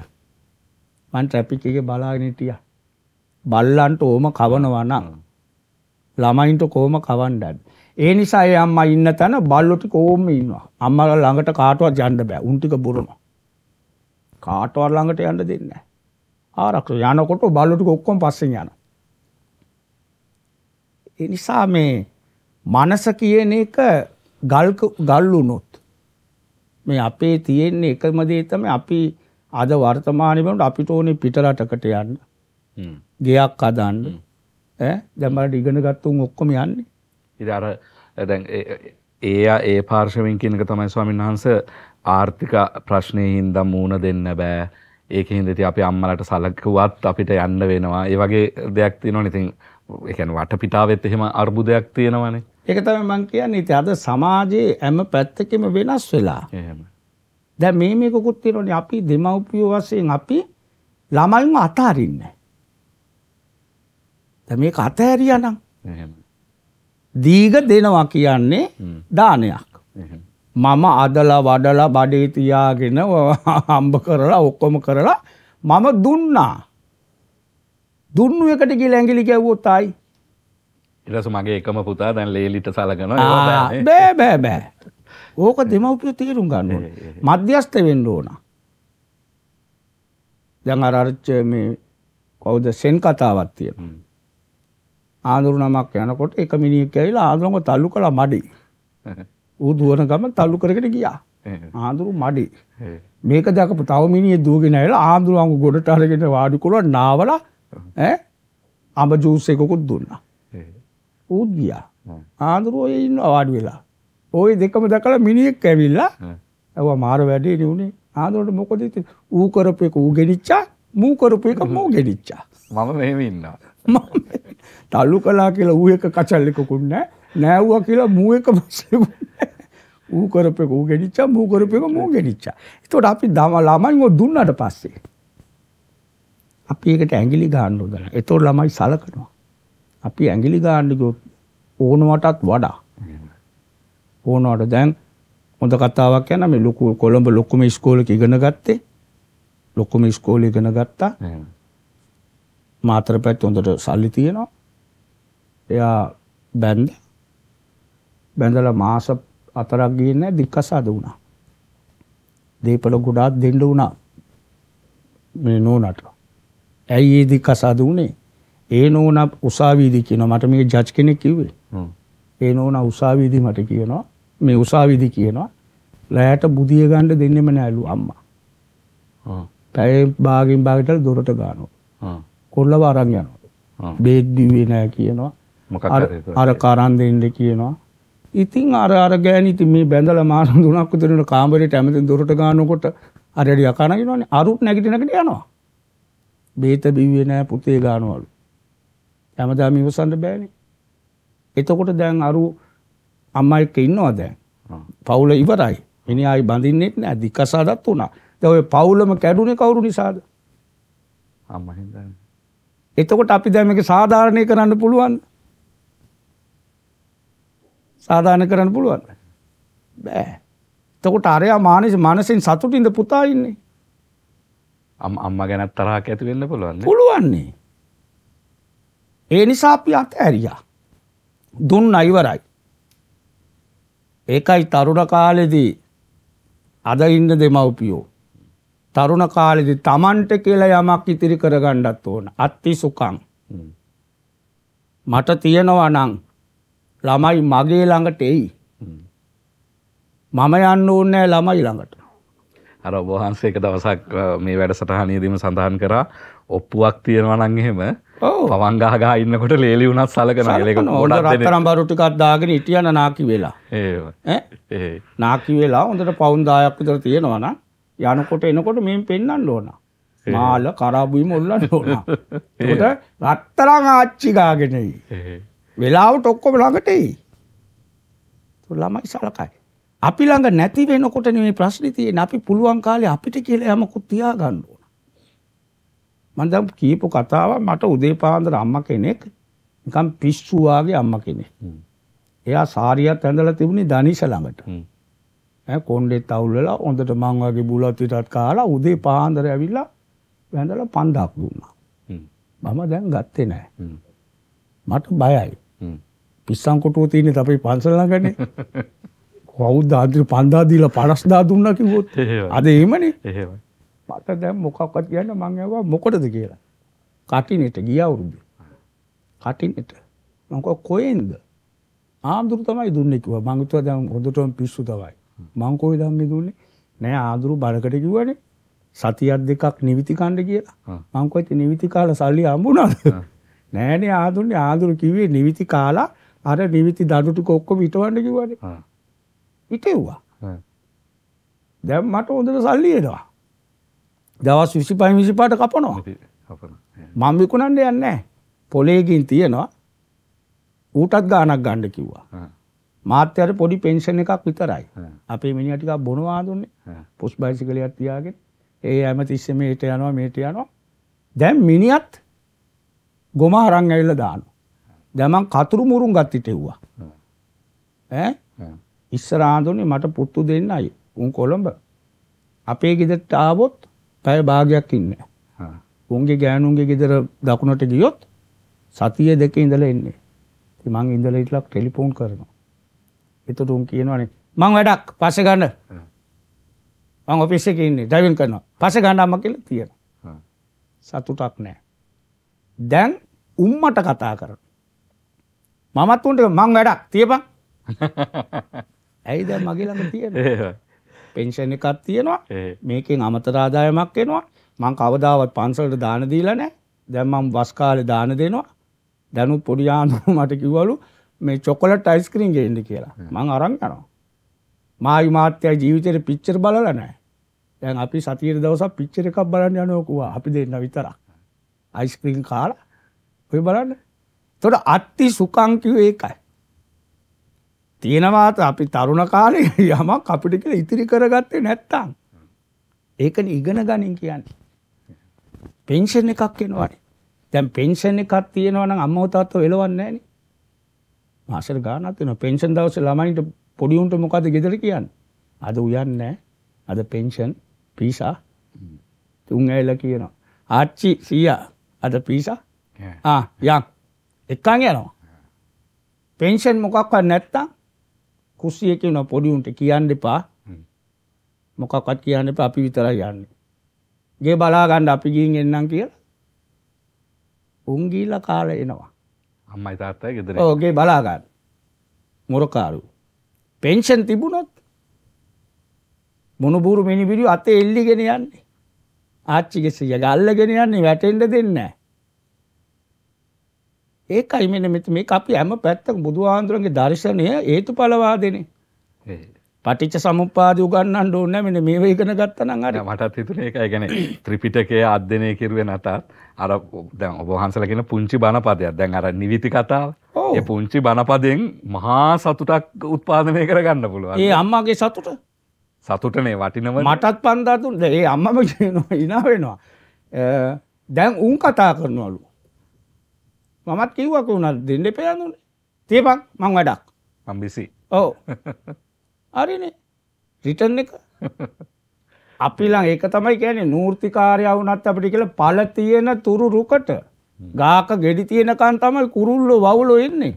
B: මං ට්‍රැෆික් එකේ බලාගෙන හිටියා. බල්ලන්ට ඕම කවනවා නම් ළමයින්ට කොහොම කවන්න ඇද්ද? ඒ නිසා ඒ අම්මා ඉන්න තැන බල්ලෝ ටික ඕම ඉන්නවා. අම්මලා ළඟට කාටවත් යන්න බෑ. උන් ටික බුරනවා. කාටවත් ළඟට යන්න දෙන්නේ නැහැ. ආරක්ෂක යනකොට බල්ලෝ ටික ඔක්කොම පස්සෙන් යනවා. ඒ නිසා මේ මනස කියන එක ගල් ගල් වුණොත් මේ අපේ තියෙන එකම දේ තමයි අපි අද වර්තමානයේ බලන්න අපිට ඕනේ පිටරටකට යන්න. ගෙයක් හදන්න. ඈ දැන් බලන්න ඉගෙන ගත්තුන් ඔක්කොම යන්නේ.
A: ඉතින් අර දැන් ඒ ඒ පාර්ශවෙන් කියන එක තමයි ස්වාමීන් වහන්සේ ආර්ථික ප්‍රශ්නේ හින්දා මූණ දෙන්න බෑ. ඒකෙන් ඉතින් අපි අම්මලට සලකුවත් අපිට යන්න වෙනවා. ඒ වගේ දෙයක් තියෙනවනේ. ඉතින්
B: එකන වට පිටාවත් එහෙම අර්බුදයක් තියෙනවන එක තම මං කියන්න ඉති අද සමාජයේ ඇම පැත්තකම වෙනස් වෙලා දැ මේ මේකුත් තිරන අපි දෙමව්පියෝ වසයෙන් අපි ළමල්ම අතාරන්න ද මේ අතහැරියනම් දීග දෙනවා කියන්නේ දානයක් මම අදලා වඩලා බඩේතියාගෙන හම්බ කරලා ඔක්කොම කරලා මම දුන්නා දුන්නු එකට කියලා ඇඟිලි ගැව්වොත් ආයි
A: ඊටස මගේ එකම පුතා දැන් ලේලිට සලකනවා බෑ
B: බෑ බෑ ඕක දෙමව්පියෝ තීරුම් ගන්න ඕනේ මධ්‍යස්ත වෙන්න ඕන දැන් අර අර මේ කවුද සෙන් කතාවක් තියෙනවා ආඳුරු නමක් යනකොට එක මිනිහෙක් ඇවිල්ලා ආඳුරම තල්ලු කළා මඩි ඌ දුවන ගමන් තල්ලු කරගෙන ගියා ආඳුරු මඩි මේක දැකපු තව මිනිහෙක් දුවගෙන ඇවිල්ලා ආඳුරු අඟු ගොඩට අරගෙන වාඩි කළා නාවලා ඈ අඹ ජූස් එකකුත් දුන්නා. ඌත් ගියා. ආන්දරෝ ඒ ඉන්නවා වාඩි වෙලා. ওই දෙකම දැකලා මිනිහෙක් ඇවිල්ලා ඇව්වා මාර වැඩේ නේ ආන්දරට මොකද ඉතින් ඌ කරපු එක ඌ ගෙනිච්චා මූ කරපු එක මූ ගෙනිච්චා. මම මෙහෙම ඉන්නවා. මම තල්ලු කළා කියලා ඌ එක කචල්ලිකුකුත් නැහැ. නෑව්වා කියලා මූ එක පස්සේ ඌ කරපු එක ඌ ගෙනිච්චා මූ කරපු එක මූ ගෙනිච්චා. ඒතකොට අපි ළමයින්ව දුන්නාට පස්සේ අපි ඒකට ඇඟිලි ගන්න උදන. ඒතකොට ළමයි සලකනවා. අපි ඇඟිලි ගන්න ගියොත් ඕනවටත් වඩා ඕනවට දැන් හොඳ කතාවක් යන මේ ලොකු කොළඹ ලොකුම ඉස්කෝලේක ඉගෙන ගත්තේ ලොකුම ඉස්කෝලේ ඉගෙන ගත්තා. මාතර පැත්තේ හොඳට සල්ලි තියෙනවා. එයා බැන්ද බැඳලා මාස අතරක් ගියේ නැහැ දික්කසාද වුණා. දීපල ගොඩාක් දෙන්න වුණා. මේ නෝනට. ඇයි ඒදි කසාද වුණේ? ඒ නෝන උසාවියේදී කියනවා මට මේ ජජ් කෙනෙක් කිව්වේ. ඒ නෝන උසාවියේදී මට කියනවා මේ උසාවියේදී කියනවා ලෑට බුදිය ගන්න දෙන්නෙම නෑලු අම්මා. හ්ම්. පැය භාගෙන් භාගයට දොරට ගානවා. හ්ම්. කොල්ලව අරන් යනවා. බේත් දිවේ නෑ කියනවා.
C: මොකක්ද අර
B: කරන් දෙන්න කියනවා. ඉතින් අර අර ගෑණි ඉතින් මේ බැඳලා මාස තුනක් විතර කාමරේට ඇමෙන් දොරට ගානකොට අර එළිය කනගෙනවනේ අරුත් නැගිටිනකට යනවා. බේත බිව්වේ නෑ පුතේ ගානවලු. හැමදාම ඉවසන්න බෑනේ. එතකොට දැන් අරු අම්මා එක්ක ඉන්නවා දැන්. පවුල ඉවරයි. මිනිහායි බඳින්නෙත් නෑ දික්කසාදත් වුණා. දැන් ඔය පවුලම කැඩුනේ කවුරු නිසාද? අම්මා හින්දානේ. එතකොට අපි දැන් මේක සාධාරණේ කරන්න පුළුවන්. සාධාරණ කරන්න පුළුවන්. බෑ. එතකොට අරයා මානසික මානසින් සතුටින්ද පුතා ඉන්නේ. අම් අම්ම ගැනත් තරහක් ඇතිවෙන්න පුළුවන් පුළුවන්නේ ඒ නිසා අපි අත ඇරියා දුන්න අයිවරයි ඒකයි තරුණ කාලෙදී අද ඉන්න දෙමව්පියෝ තරුණ කාලෙදි තමන්ට කියලා යමක් ඉතිරි කරගණ්ඩත් ඕන අත්ති සුකං මට තියෙනවා නං ළමයි මගේ ළඟට එයි මම යන්න ඕන්නෑ ළමයි ළඟට අර ඔබහන්සේ එක දවසක් මේ වැඩසටහනයදීම
A: සඳහන් කර ඔප්පුවක් තියෙනවනං එහෙම පවංගාග ඉන්නකොට ලේලි වුණත්
B: සලකන ලක ඕට රත්තරම් බරුටිකත් දාගෙන ඉටියන නාකි වෙලා ඒ නාකි වෙලා හොඳට පවුන්දායක් විතර තියෙනවන යනකොට එනකොට මෙම පෙන්න්න ඕන මාල කරාබුයිම ඔල්ලන්න ඕන රත්තරං ආච්චිගාගෙනයි වෙලාවට ඔක්කොම ළඟටයි ළමයි සලකයි අපි ළඟ නැති වෙනකොට නෙමෙයි ප්‍රශ්නේ තියෙන්නේ. අපි පුළුවන් කාලේ අපිට කියලා යමකුත් තියාගන්න ඕන. මම දැන් කීප කතාවක් මට උදේ පාන්දර අම්මා කෙනෙක් නිකන් පිස්සු වාගේ අම්මා කෙනෙක්. එයා සාරියත් ඇඳලා තිබුණේ දනිෂ ළඟට. ඈ කොණ්ඩෙත් අවුල් වෙලා හොඳට මං වගේ බුලත් පිටත් කාලා උදේ පාන්දර ඇවිල්ලා වැඳලා 5000ක් දුන්නා. මම දැන් ගත්තේ නැහැ. මට බයයි. පිස්සන් කොටුව තියෙන්නේ අපේ පන්සල ළඟනේ. කවුද්දාාදර පන්දාදීල පනස්දා දුන්න කිවොත්
C: අද ඒමන පට
B: දැම් මොකක්වත් කියන්න මං ඇවා මොකටද කියලා. කටිනට ගිය අවුරුදු. කටිනට මක කොයෙන්ද ආදුර තමයි දුන්නෙකිව මංගතුව දම් හොදටම පිස්සු තවයි මංකෝයි දම්ම දුන්නේ නෑ ආදුරු බරකට කිවන සතියත් දෙකක් නිවිති කණ්ඩ කියලා මංකොයිත නිවිති කාල සල්ලි අම්බුණද නෑනේ ආදුන්නේ ආදුරු කිවේ නිවිති කාලා අර නිවිති දඩුටු කොක්කො විටවන්න කිවන්නේ හිතෙව්වා. දැන් මට හොඳට සල්ලි එනවා. දවස් 25 25ට කපනවා. මම විකුණන්න යන්නේ නැහැ. පොලේකින් තියනවා. ඌටත් ගාණක් ගන්න කිව්වා. මාත් යාර පොඩි පෙන්ෂන් එකක් විතරයි. අපේ මිනිහා ටිකක් බොනවා දුන්නේ. පොස් බයිසිකලයක් තියාගෙන ඒ හැම තිස්සෙම මේට යනවා මේට යනවා. දැන් මිනිහත් ගොම අරන් ඇවිල්ලා දානවා. දැන් මං කතුරු මුරුන් ගත්තිට එව්වා. ඈ ඉස්සර ආඳුනේ මට පුත්තු දෙන්නයි. උන් කොළඹ. අපේ ගෙදරට ආවොත් පැය භාගයක් ඉන්නේ. උන්ගේ ගෑනුන්ගේ ගෙදර දකුණට ගියොත් සතිය දෙකේ ඉඳලා එන්නේ. ඉතින් මං ඉඳලා ඉట్లా ටෙලිෆෝන් කරනවා. එතකොට උන් කියනවානේ මං වැඩක් පස්සේ ගන්න. මං ඔෆිස් එකේ ඉන්නේ ඩ්‍රයිවිං කරනවා. පස්සේ ගන්න අම්මා කියලා තියෙනවා. සතුටක් නැහැ. දැන් උම්මට කතා කරනවා. මමත් උන්ට මං වැඩක් තියපන්. ඇයි දැන් මගේ ළඟ තියෙන්නේ? පෙන්ෂන් එකක් තියෙනවා. මේකෙන් අමතර ආදායමක් එනවා. මං කවදාවත් පන්සලට දාන දීලා නැහැ. දැන් මම වස් කාලේ දාන දෙනවා. දැනුත් පොඩි ආනෝ මට කිව්වලු මේ චොකලට් අයිස්ක්‍රීම් ගේන්න කියලා. මං අරන් යනවා. මායි මාත්‍යයි ජීවිතේට පිච්චර් බලලා නැහැ. දැන් අපි සතියේ දවසක් පිච්චර් එකක් බලන්න යනවා කෝ අපි දෙන්න විතරක්. අයිස්ක්‍රීම් කාලා ඔය බලන්න. එතකොට අත්ති සුඛං කිව්වේ ඒකයි. තියෙනවාත අපි තරුණ කාලේ යමක් අපිට කියලා ඉතිරි කරගත්තේ නැත්තම් ඒකනේ ඉගෙන ගනින් කියන්නේ. පෙන්ෂන් එකක් එනවනේ. දැන් පෙන්ෂන් එකක් තියෙනවා නම් අම්මව තාත්තව එලවන්නේ නැහනේ. මාසෙට ගාණක් තියෙනවා. පෙන්ෂන් දවසේ ළමයින්ට පොඩි උන්ට මොකද ගෙදර කියන්නේ? අද උයන්නේ අද පෙන්ෂන් පීසා තුන් ඇවිල්ලා කියනවා. ආච්චි සීයා අද පීසා? ආ යන්. එක්කන් යනවා. පෙන්ෂන් මොකක්වත් නැත්තම් කුස්සිය කියන පොඩියුන්ට කියන්න එපා මොකක්වත් කියන්න එපා අපි විතරයි යන්නේ. ගේ බලා ගන්න අපි ගින් එන්නම් කියලා. උන් ගිහිල්ලා කාලා එනවා. අම්මයි
A: තාත්තයි ගෙදර. ඔව්
B: ගේ බලා ගන්න. මොරකාරු. පෙන්ෂන් තිබුණොත් මොනුබුරු මිනිබිරි අතේ එල්ලගෙන යන්නේ. ආච්චිගේ සියග අල්ලගෙන යන්නේ වැටෙන්න දෙන්නේ නැහැ. ඒකයි මෙන්න මෙත මේ අපි හැම පැත්තක බුදුහාන්දුරන්ගේ දර්ශනය ඒතු පලවාදනේ පටිච්ච සමුපාද උගන්නන්න ඕන්න මෙන මේ ඉගෙන ගත්තන අට මටත් හිතුන එක ගැන
A: ත්‍රිපිටකය අධ්‍යනය කිරුවෙන අතත් අර දැන් ඔබහන්සලගෙන පුංචි බණපදයක් දැන් අර නිවිති කතාව ඒ පුංචි බණපදෙන් මහා සතුටක් උත්පාදනය කරගන්න පුළුවන් ඒ අම්මාගේ සතුට
B: සතුටනේ වටිනව මටත් පන්දාතුන් ඒ අම්මම ඉනා වෙනවා දැන් උන් කතා කරනවලු මමත් කිව්වා කුණා දෙන්න එපා යනුනේ. තියපන් මං වැඩක්. මං බිසි. ඔව්. හරිනේ. රිටර්න් එක අපි ළඟ ඒක තමයි කියන්නේ නූර්තිකාරයා වුණත් අපිට කියලා පළ තියෙන තුරු රුකට ගාක ගෙඩි තියෙනකන් තමයි කුරුල්ලෝ වවුලෝ එන්නේ.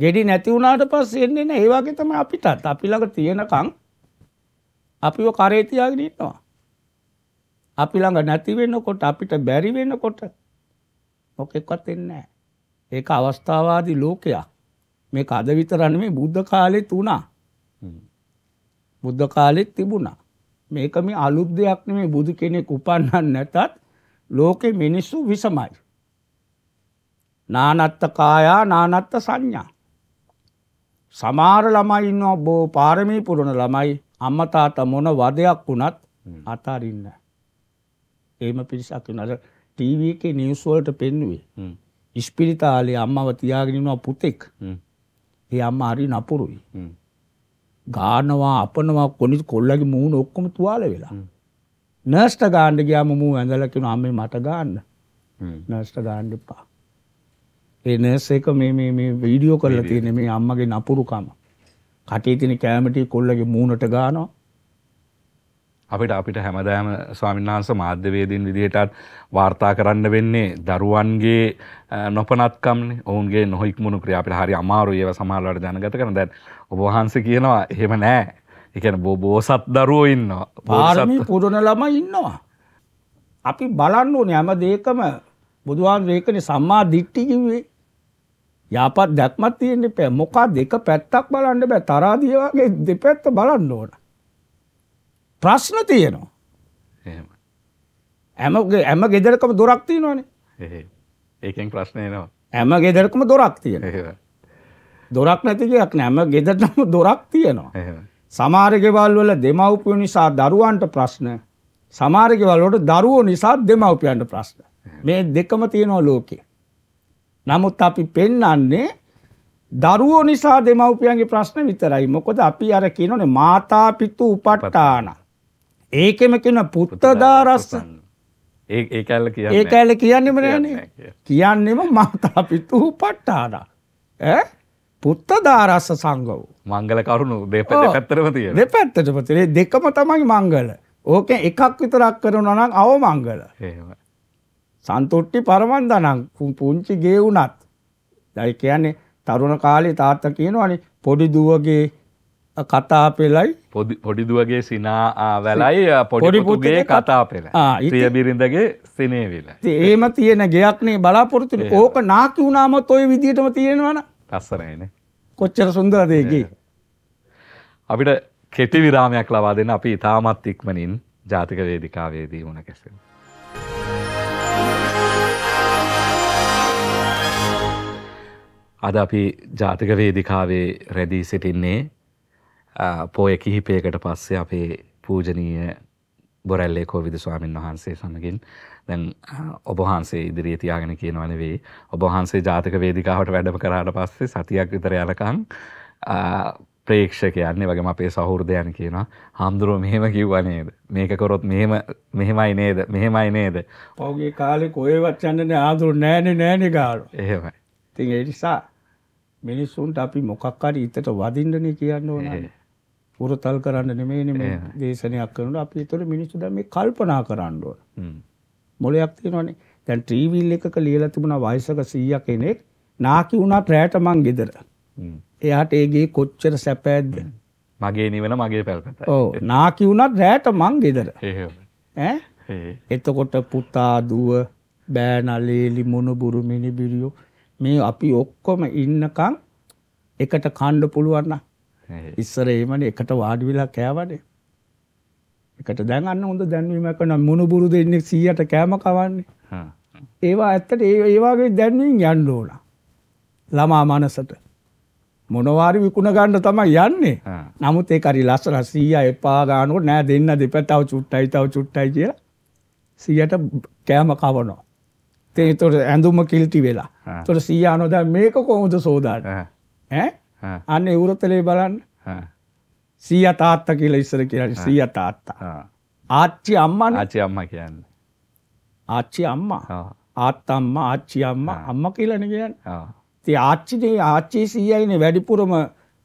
B: ගෙඩි නැති වුණාට පස්සේ එන්නේ නැහැ. ඒ වගේ තමයි අපිටත්. අපි ළඟ තියෙනකන් අපිව කරේ තියාගෙන ඉන්නවා. අපි ළඟ නැති වෙනකොට අපිට බැරි වෙනකොට මොකෙක්වත් එන්නේ නැහැ. ඒක අවස්ථාවාදී ලෝකයක්. මේක අද විතර නෙමෙයි බුද්ධ කාලෙත් වුණා. බුද්ධ කාලෙත් තිබුණා. මේක මේ අලුත් දෙයක් නෙමෙයි බුදු කෙනෙක් උපන්නන් නැතත් ලෝකේ මිනිස්සු විසමයි. නානත්ත කායා නානත්ත සංඥා. සමාර ළමයි ඉන්නවා බෝ පාරමී පුරණ ළමයි අම්මා තාත්තා මොන වදයක් වුණත් අතාරින්න. එහෙම පිරිසක් වෙනවා. ටීවී එකේ නිවුස් වලට පෙන්නුවේ. ඉස්පිරිතාලේ අම්මව තියාගෙන ඉන්නවා පුතෙක්. ඒ අම්මා හරි නපුරුයි. ගානවා අපනවා කොනි කොල්ලගේ මූණ ඔක්කොම තුවාල වෙලා. නර්ස්ට ගාන්න ගියාම මූ ඇඳලා කියනවා අම්මේ මට ගාන්න. නර්ස්ට ගාන්න එපා. ඒ නර්ස් එක මේ මේ මේ වීඩියෝ කරලා තියෙන මේ අම්මගේ නපුරුකම. කටේ තියෙන කැමටි කොල්ලගේ මූණට ගානවා.
A: අපිට අපිට හැමදෑම ස්වාමින්වහන්ස මාධ්‍යවේදීන් විදිහටත් වාර්තා කරන්න වෙන්නේ දරුවන්ගේ නොපනත්කම් ඔවුන්ගේ නොහික්මුණු ක්‍රියා අපිට හරි අමාරු ඒව සමහරවට දැනගත කරන දැන් ඔබ වහන්සේ කියනවා එහෙම නෑ ඒ කියන්නේ බෝ බෝසත් දරුවෝ ඉන්නවා පාරමී
B: පුරන ළමයි ඉන්නවා අපි බලන්න ඕනේ හැම දෙයකම බුදුහාමුදුරේ ඒකනේ සම්මා දිට්ඨිය කිව්වේ යහපත් දැක්මක් තියෙන්න එපා මොකක්ද එක පැත්තක් බලන්න බෑ තරහා දිය වගේ දෙපැත්ත බලන්න ඕනේ ප්‍රශ්න තියෙනවා. ඇම ඇම ගෙදරකම දොරක් තියෙනවානේ. ඒකෙන් ප්‍රශ්න එනවා. ඇම ගෙදරකම දොරක් තියෙනවා. දොරක් නැති දෙයක් නෑ. ඇම ගෙදරටම දොරක් තියෙනවා. සමහර ගෙවල් වල දෙමව්පියෝ නිසා දරුවන්ට ප්‍රශ්න. සමහර ගෙවල් වල දරුවෝ නිසා දෙමව්පියන්ට ප්‍රශ්න. මේ දෙකම තියෙනවා ලෝකේ. නමුත් අපි පෙන්වන්නේ දරුවෝ නිසා දෙමව්පියන්ගේ ප්‍රශ්න විතරයි. මොකද අපි අර කියනෝනේ මාතා පිතු උපට්ඨාන. ඒකෙම කියන පුත්තදාරස්ස
A: ඒ කැල්ල කිය ඒ කැල්ල කියන්නෙම නෑනේ
B: කියන්නෙම මතා පිත්තුහු පට්ටාන පුත්තදාරස්ස සංගව මංගල කරුණු දෙපැත්තරම තිය දෙපැත්තටම තිරේ දෙකම තමයි මංගල ඕක එකක් විතරක් කරන නම් අවමංගල සන්තුට්ටි පරමන් දනම් පුංචි ගේ වුනත් දැයි කියන්නේ තරුණ කාලේ තාත්තා කියනවනේ පොඩි දුවගේ කතා පෙලයි
A: පොඩිදුවගේ සිනා වැලයි පොඩිපුගේ කතා පෙළ ඉතිය
B: බිරිඳගේ සිනේවිල ඒම තියෙන ගෙයක්නේ බලාපොරතුන ඕක නාකි වුණාම තොයි විදිටම තියෙනවන අස්සරයින කොච්චර සුන්දරදයකි අපිට
A: කෙටි විරාමයක් ලබා දෙන්න අපි ඉතාමත් ඉක්මනින් ජාතික වේදිකාවේදී වුණ කෙසෙන්. අද අපි ජාතික වේදිකාවේ රැදී සිටින්නේ පෝය කිහිපයකට පස්සේ අපේ පූජනීය බොරැල්ලේ කෝවිද ස්වාමීන් වහන්සේ සමගින් දැන් ඔබහන්සේ ඉදිරියේ තියාගෙන කියනවා නෙවෙයි ඔබහන්සේ ජාතක වේදිකාවට වැඩම කරාට පස්සේ සතියක් විතර යනකම් ප්‍රේක්ෂකයන්නේ වගේම අපේ සහෘදයන් කියනවා හාමුදුරුවෝ මෙහෙම කිව්වා නේද මේක කරොත් මෙහෙම මෙහෙමයි නේද මෙහෙමයි නේද
B: ඔහුගේ කාලේ කොහෙවත් යන්නේ ආදුරු නෑනේ නෑනේ ගාලෝ එහෙමයි ඉතින් ඒ නිසා මිනිස්සුන්ට අපි මොකක් හරි හිතට වදින්නනේ කියන්න ඕනේ පුරතල් කරන්න නෙමෙයිනේ මේ දේශනයක් කරනකොට අපි ඒතර මිනිස්සු දැන් මේ කල්පනා කරන්න ඕන. මොලයක් තියෙනවනේ. දැන් ට්‍රීවිල් එකක ලියලා තිබුණා වයසක 100 කෙනෙක් නාකි වුණා රැට මං ගෙදර. එයාට ඒගේ කොච්චර සැපෑද්ද? මගේ
A: නිවන මගේ පැල්පතයි.
B: ඔව් නාකි වුණා රැට මං ගෙදර.
A: ඈ
B: එතකොට පුතා දුව බෑනලේලි මොනුබුරු මිනිබිරියෝ මේ අපි ඔක්කොම ඉන්නකම් එකට කණ්ඩ පුළුවන් නම් ඉස්සර එහෙමනේ එකට වාඩි වෙලා කෑවනේ. එකට දැන් අන්න හොඳ දැන්වීමක් කරනවා මුණුබුරු දෙන්නේ 100ට කෑම කවන්නේ. ඒවා ඇත්තට ඒ වගේ දැන්වීම් යන්න ඕන. ළමා මනසට. මොනවාරි විකුණ ගන්න තමයි යන්නේ. නමුත් ඒක හරි ලස්සන 100 එපා ගන්නකොට නෑ දෙන්න දෙපැත්තව චුට්ටයි තව චුට්ටයි කියලා 100ට කෑම කවනවා. ඒතකොට ඇඳුම කිල්ටි වෙලා. ඒතකොට 100 අනෝදා මේක කොහොමද සෝදාන්නේ? ඈ අන්න එවුරතලේ බලන්න සීය තාත්ත කියලා ඉස්සර කියලා සීය තාත්තා ආච්චි අම්මා ආච්චි අම්මා කියන්න ආච්චි අම්මා ආත්තම්ම ආච්චි අම්ම අම්ම කියලන කියන්න ති ආච්චිදේ ආච්චි සීයයින වැඩිපුරම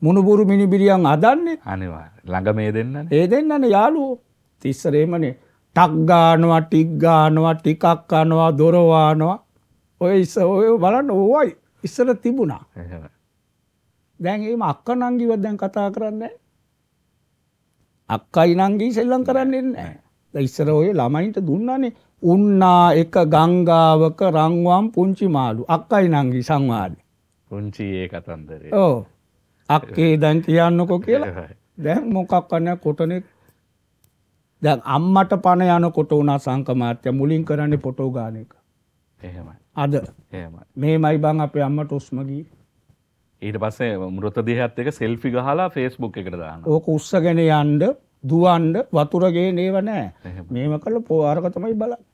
B: මුණුබුරු මිනිබිරියන් අදන්නේ අනිවා ළඟ මේ දෙන්න ඒ දෙන්නන යාලුවෝ තිස්සරේමනේ ටක් ගානවා ටික් ගානවා ටිකක් කනවා දොරවානවා ඔය ඉස්ස ඔය බලන්න ඕවයි ඉස්සර තිබුණා දැන් ඒම අක්ක නංගිවත් දැන් කතා කරන්න අක්කයි නංගී සෙල්ලම් කරන්න එන්න ඉස්සර ඔය ළමයින්ට දුන්නනේ උන්නා එක ගංගාවක රංවම් පුංචි මාළු අක්කයි නංගී සංවාද
A: පුංචි ඒ කතන්දරේ ඕ
B: අක්කේ දැන් කියන්නකො කියලා දැන් මොකක් කන්න කොටනෙක් දැන් අම්මට පණ යනකොට වුණා සංකමාත්‍ය මුලින් කරන්නේ පොටෝ ගාන එක එහෙමයි අද එහෙමයි මේමයි බං අපේ අම්මට උස්මගී
A: ඊට පස්සේ මෘතදේහත් එක සෙල්ෆි ගහලා ෆේස්බුක් එකට දාන්න.
B: ඕක උස්සගෙන යන්න, දුවන්න, වතුර ගේන ඒවා නැහැ. මේව කළ පොආරක තමයි බලන්නේ.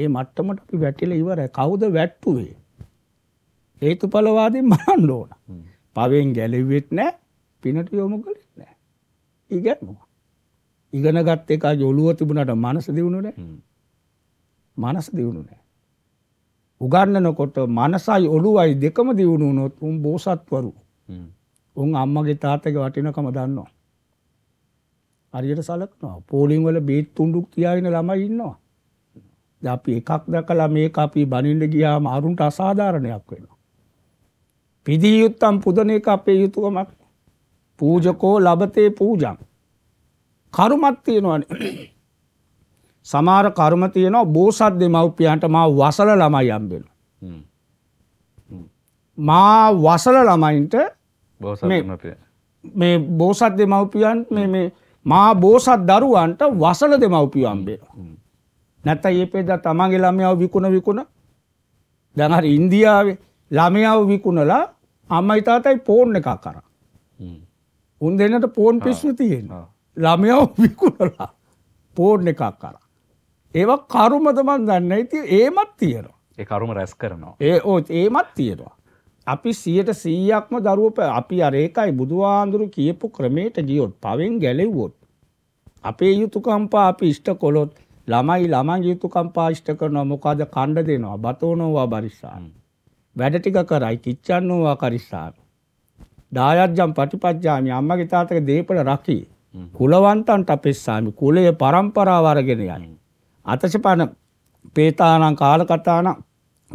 B: ඒ මට්ටමට අපි වැටිලා ඉවරයි. කවුද වැට්ටුවේ? හේතුඵලවාදීන් මරන්න ඕන. පවෙන් ගැලෙවෙත් නැහැ, පිනට යොමු කළෙත් නැහැ. ඉගෙනුවා. ඉගෙනගත් එක යොළුව තිබුණාට මනස දියුණු නැහැ. මනස දියුණු නැහැ. උගන්නනකොට මනසයි ඔළුවයි දෙකම දියුණු වුණොත් උන් බෝසත්වරු. උන් අම්මගේ තාත්තගේ වටිනකම දන්නවා. හරියට සලකනවා. පෝලිං වල බේත් තුඩුක් තියාගෙන ළමයි ඉන්නවා. දැන් අපි එකක් දැකලා මේක අපි බනින්න ගියාම අරුන්ට අසාධාරණයක් වෙනවා. පිදී යුත්තම් පුදන එක අපේ යුතුයමක්. පූජකෝ ලබතේ පූජං. කරුමක් තියෙනවනේ. සමාර කර්ම තියනවා බෝසත් දෙමව්පියන්ට මා වසල ළමයි අම්බෙන මා වසල ළමයින්ට මේ බෝසත් දෙමව්පියන් මේ මා බෝසත් දරුවන්ට වසල දෙමව්පිය අම්බෙනවා නැත්ත ඒ පෙද තමන්ගේ ළමයාව විකුණ විකුණ දැනහර ඉන්දියාවේ ළමයාව විකුණලා අම්මයි තාතයි පෝර්න් එකක් කර උන් දෙන්නට පෝන් පිස්්න තියෙන් ළමයාව විකුණලා පෝර්න් එකක් කරා ඒවා කරුමද මන් දන්න ඇති ඒමත් තියෙනවා ඒ කරුම රැස් කරනවා ඒ ඕ ඒමත් තියෙනවා අපි සියට සීයක්ම දරුවප අපි අරේකයි බුදුහාන්දුරු කියපු ක්‍රමේට ගියොත් පවෙන් ගැලෙව්වොත් අපේ යුතුකම්පා අපි ඉෂ්ට කොළොත් ළමයි ළමන් යුතුකම්පා ෂ්ට කරනවා මොකාද කණ්ඩ දෙනවා බතෝනවා බරිස්සාන් වැඩ ටික කරයි කිච්චන්නවා කරිස්සාන දායත්ජම් පටිපච්ජාමි අම්මගේ තාතක දේපල රකි කුලවන්තන්ට අපෙස්සාමි කුලය පරම්පරාවරගෙන යන්නේ අතශපන පේතානම් කාලකතාන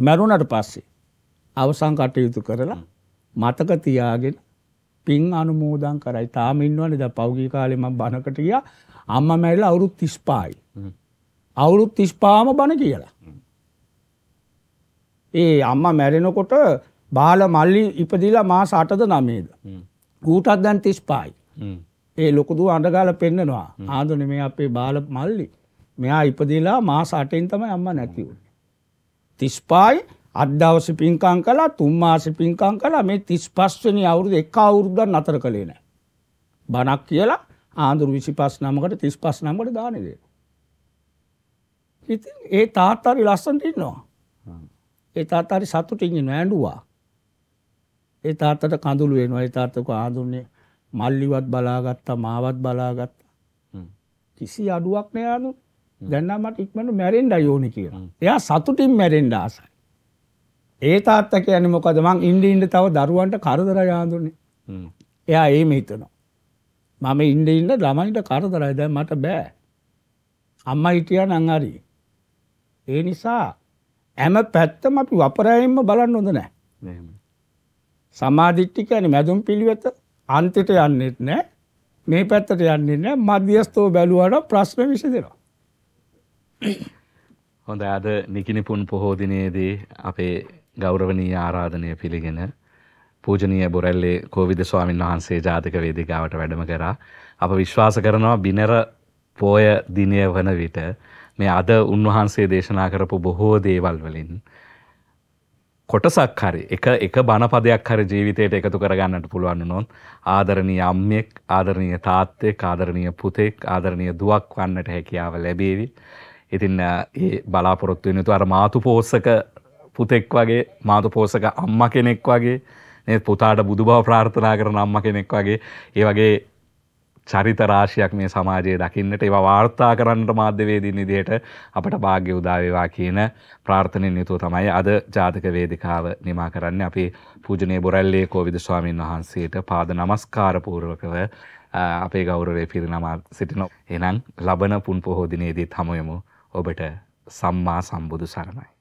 B: මැරුණට පස්සේ අවසන් කටයුතු කරලා මතක තියාගෙන පින් අනුමෝදන් කරයි තාම ඉන්නවනේ දැන් පෞගී කාලේ මම බණකට ගියා අම්මා මැරිලා අවුරුදු 35යි අවුරුදු 35ම බණ කියලා ඒ අම්මා මැරෙනකොට බාල මල්ලි ඉපදිලා මාස 8ද 9ද ඌටත් දැන් 35යි ඒ ලොකු දුව අඬගාලා පෙන්නනවා ආන්දනේ මේ අපේ බාල මල්ලි මෙයා ඉපදිලා මාස 8න් තමයි අම්මා නැති වුනේ. 35යි අත් දවසේ පින්කම් කළා, තුන් මාසෙ පින්කම් කළා. මේ 35 වෙනි අවුරුදු එක අවුරුද්දක් නතර කළේ නැහැ. බණක් කියලා ආන්දරු 25 නමකට 35 නමකට දානේ දෙනවා. ඉතින් ඒ තාත්තාරි ලස්සනට ඉන්නවා. ඒ තාත්තාරි සතුටින් ඉන්න ඇඬුවා. ඒ තාත්තට කඳුළු වෙනවා. ඒ තාත්තක ආඳුන්නේ මල්ලිවත් බලාගත්තා, මාවත් බලාගත්තා. කිසි අඩුවක් නෑ ආඳුන්නේ. දැන් නම් මට ඉක්මනට මැරෙන්නයි ඕනේ කියලා. එයා සතුටින් මැරෙන්න ආසයි. ඒ තාත්තා කියන්නේ මොකද මං ඉන්න ඉන්න තව දරුවන්ට කරදරය ආඳුනේ. එයා එහෙම හිතනවා. මම ඉන්න ඉන්න ළමයින්ට කරදරයි දැන් මට බෑ. අම්මා හිටියා නම් හරි. ඒ නිසා හැම පැත්තම අපි වපරයෙන්ම බලන්න හොඳ නෑ. සමාධිට්ටි කියන්නේ මැදුම් පිළිවෙත අන්තිට යන්නෙත් නෑ. මේ පැත්තට යන්නේ නෑ මධ්‍යස්තව බැලුවාට ප්‍රශ්න විසඳෙනවා.
A: හොඳ අද නිකිනිපුන් පොහෝදිනයේදී අපේ ගෞරවනී ආරාධනය පිළිගෙන පූජනීය බොරැල්ලේ කෝවිද ස්වාමීන් වහන්සේ ජාතික වේදිකාවට වැඩම කරා අප විශ්වාස කරනවා බිනර පෝය දිනය වන විට මේ අද උන්වහන්සේ දේශනා කරපු බොහෝ දේවල් වලින් කොටසක් හරි එක එක බණපදයක් හරි ජීවිතයට එකතු කරගන්නට පුළුවන් වුණොත් ආදරණීය අම්මෙක් ආදරණීය තාත්තෙක් ආදරණීය පුතෙක් ආදරණීය දුවක් වන්නට හැකියාව ලැබේවි ඉතින් ඒ බලාපොරොත්තු වෙනතු අර මාතු පෝසක පුතෙක් වගේ මාතු පෝසක අම්ම කෙනෙක් වගේ ඒ පුතාට බුදු බව ප්‍රාර්ථනා කරන අම්ම කෙනෙක් වගේ ඒ වගේ චරිත රාශියක් මේ සමාජයේ දකින්නට ඒවා වාර්තා කරන්නට මාධ්‍යවේදී නිදිහට අපට භාග්‍ය උදාවේවා කියන ප්‍රාර්ථනයෙන් යුතුව තමයි අද ජාතක වේදිකාව නිමා කරන්නේ අපේ පූජනීය බොරැල්ලේ කෝවිද ස්වාමීන් වහන්සේට පාද නමස්කාර පූර්වකව අපේ ගෞරවය පිරිනමා සිටිනවා. එහෙනම් ලබන පුන් පොහෝ දිනේදීත් හමු වෙමු. ඔබට සම්මා සම්බුදු සරණයි.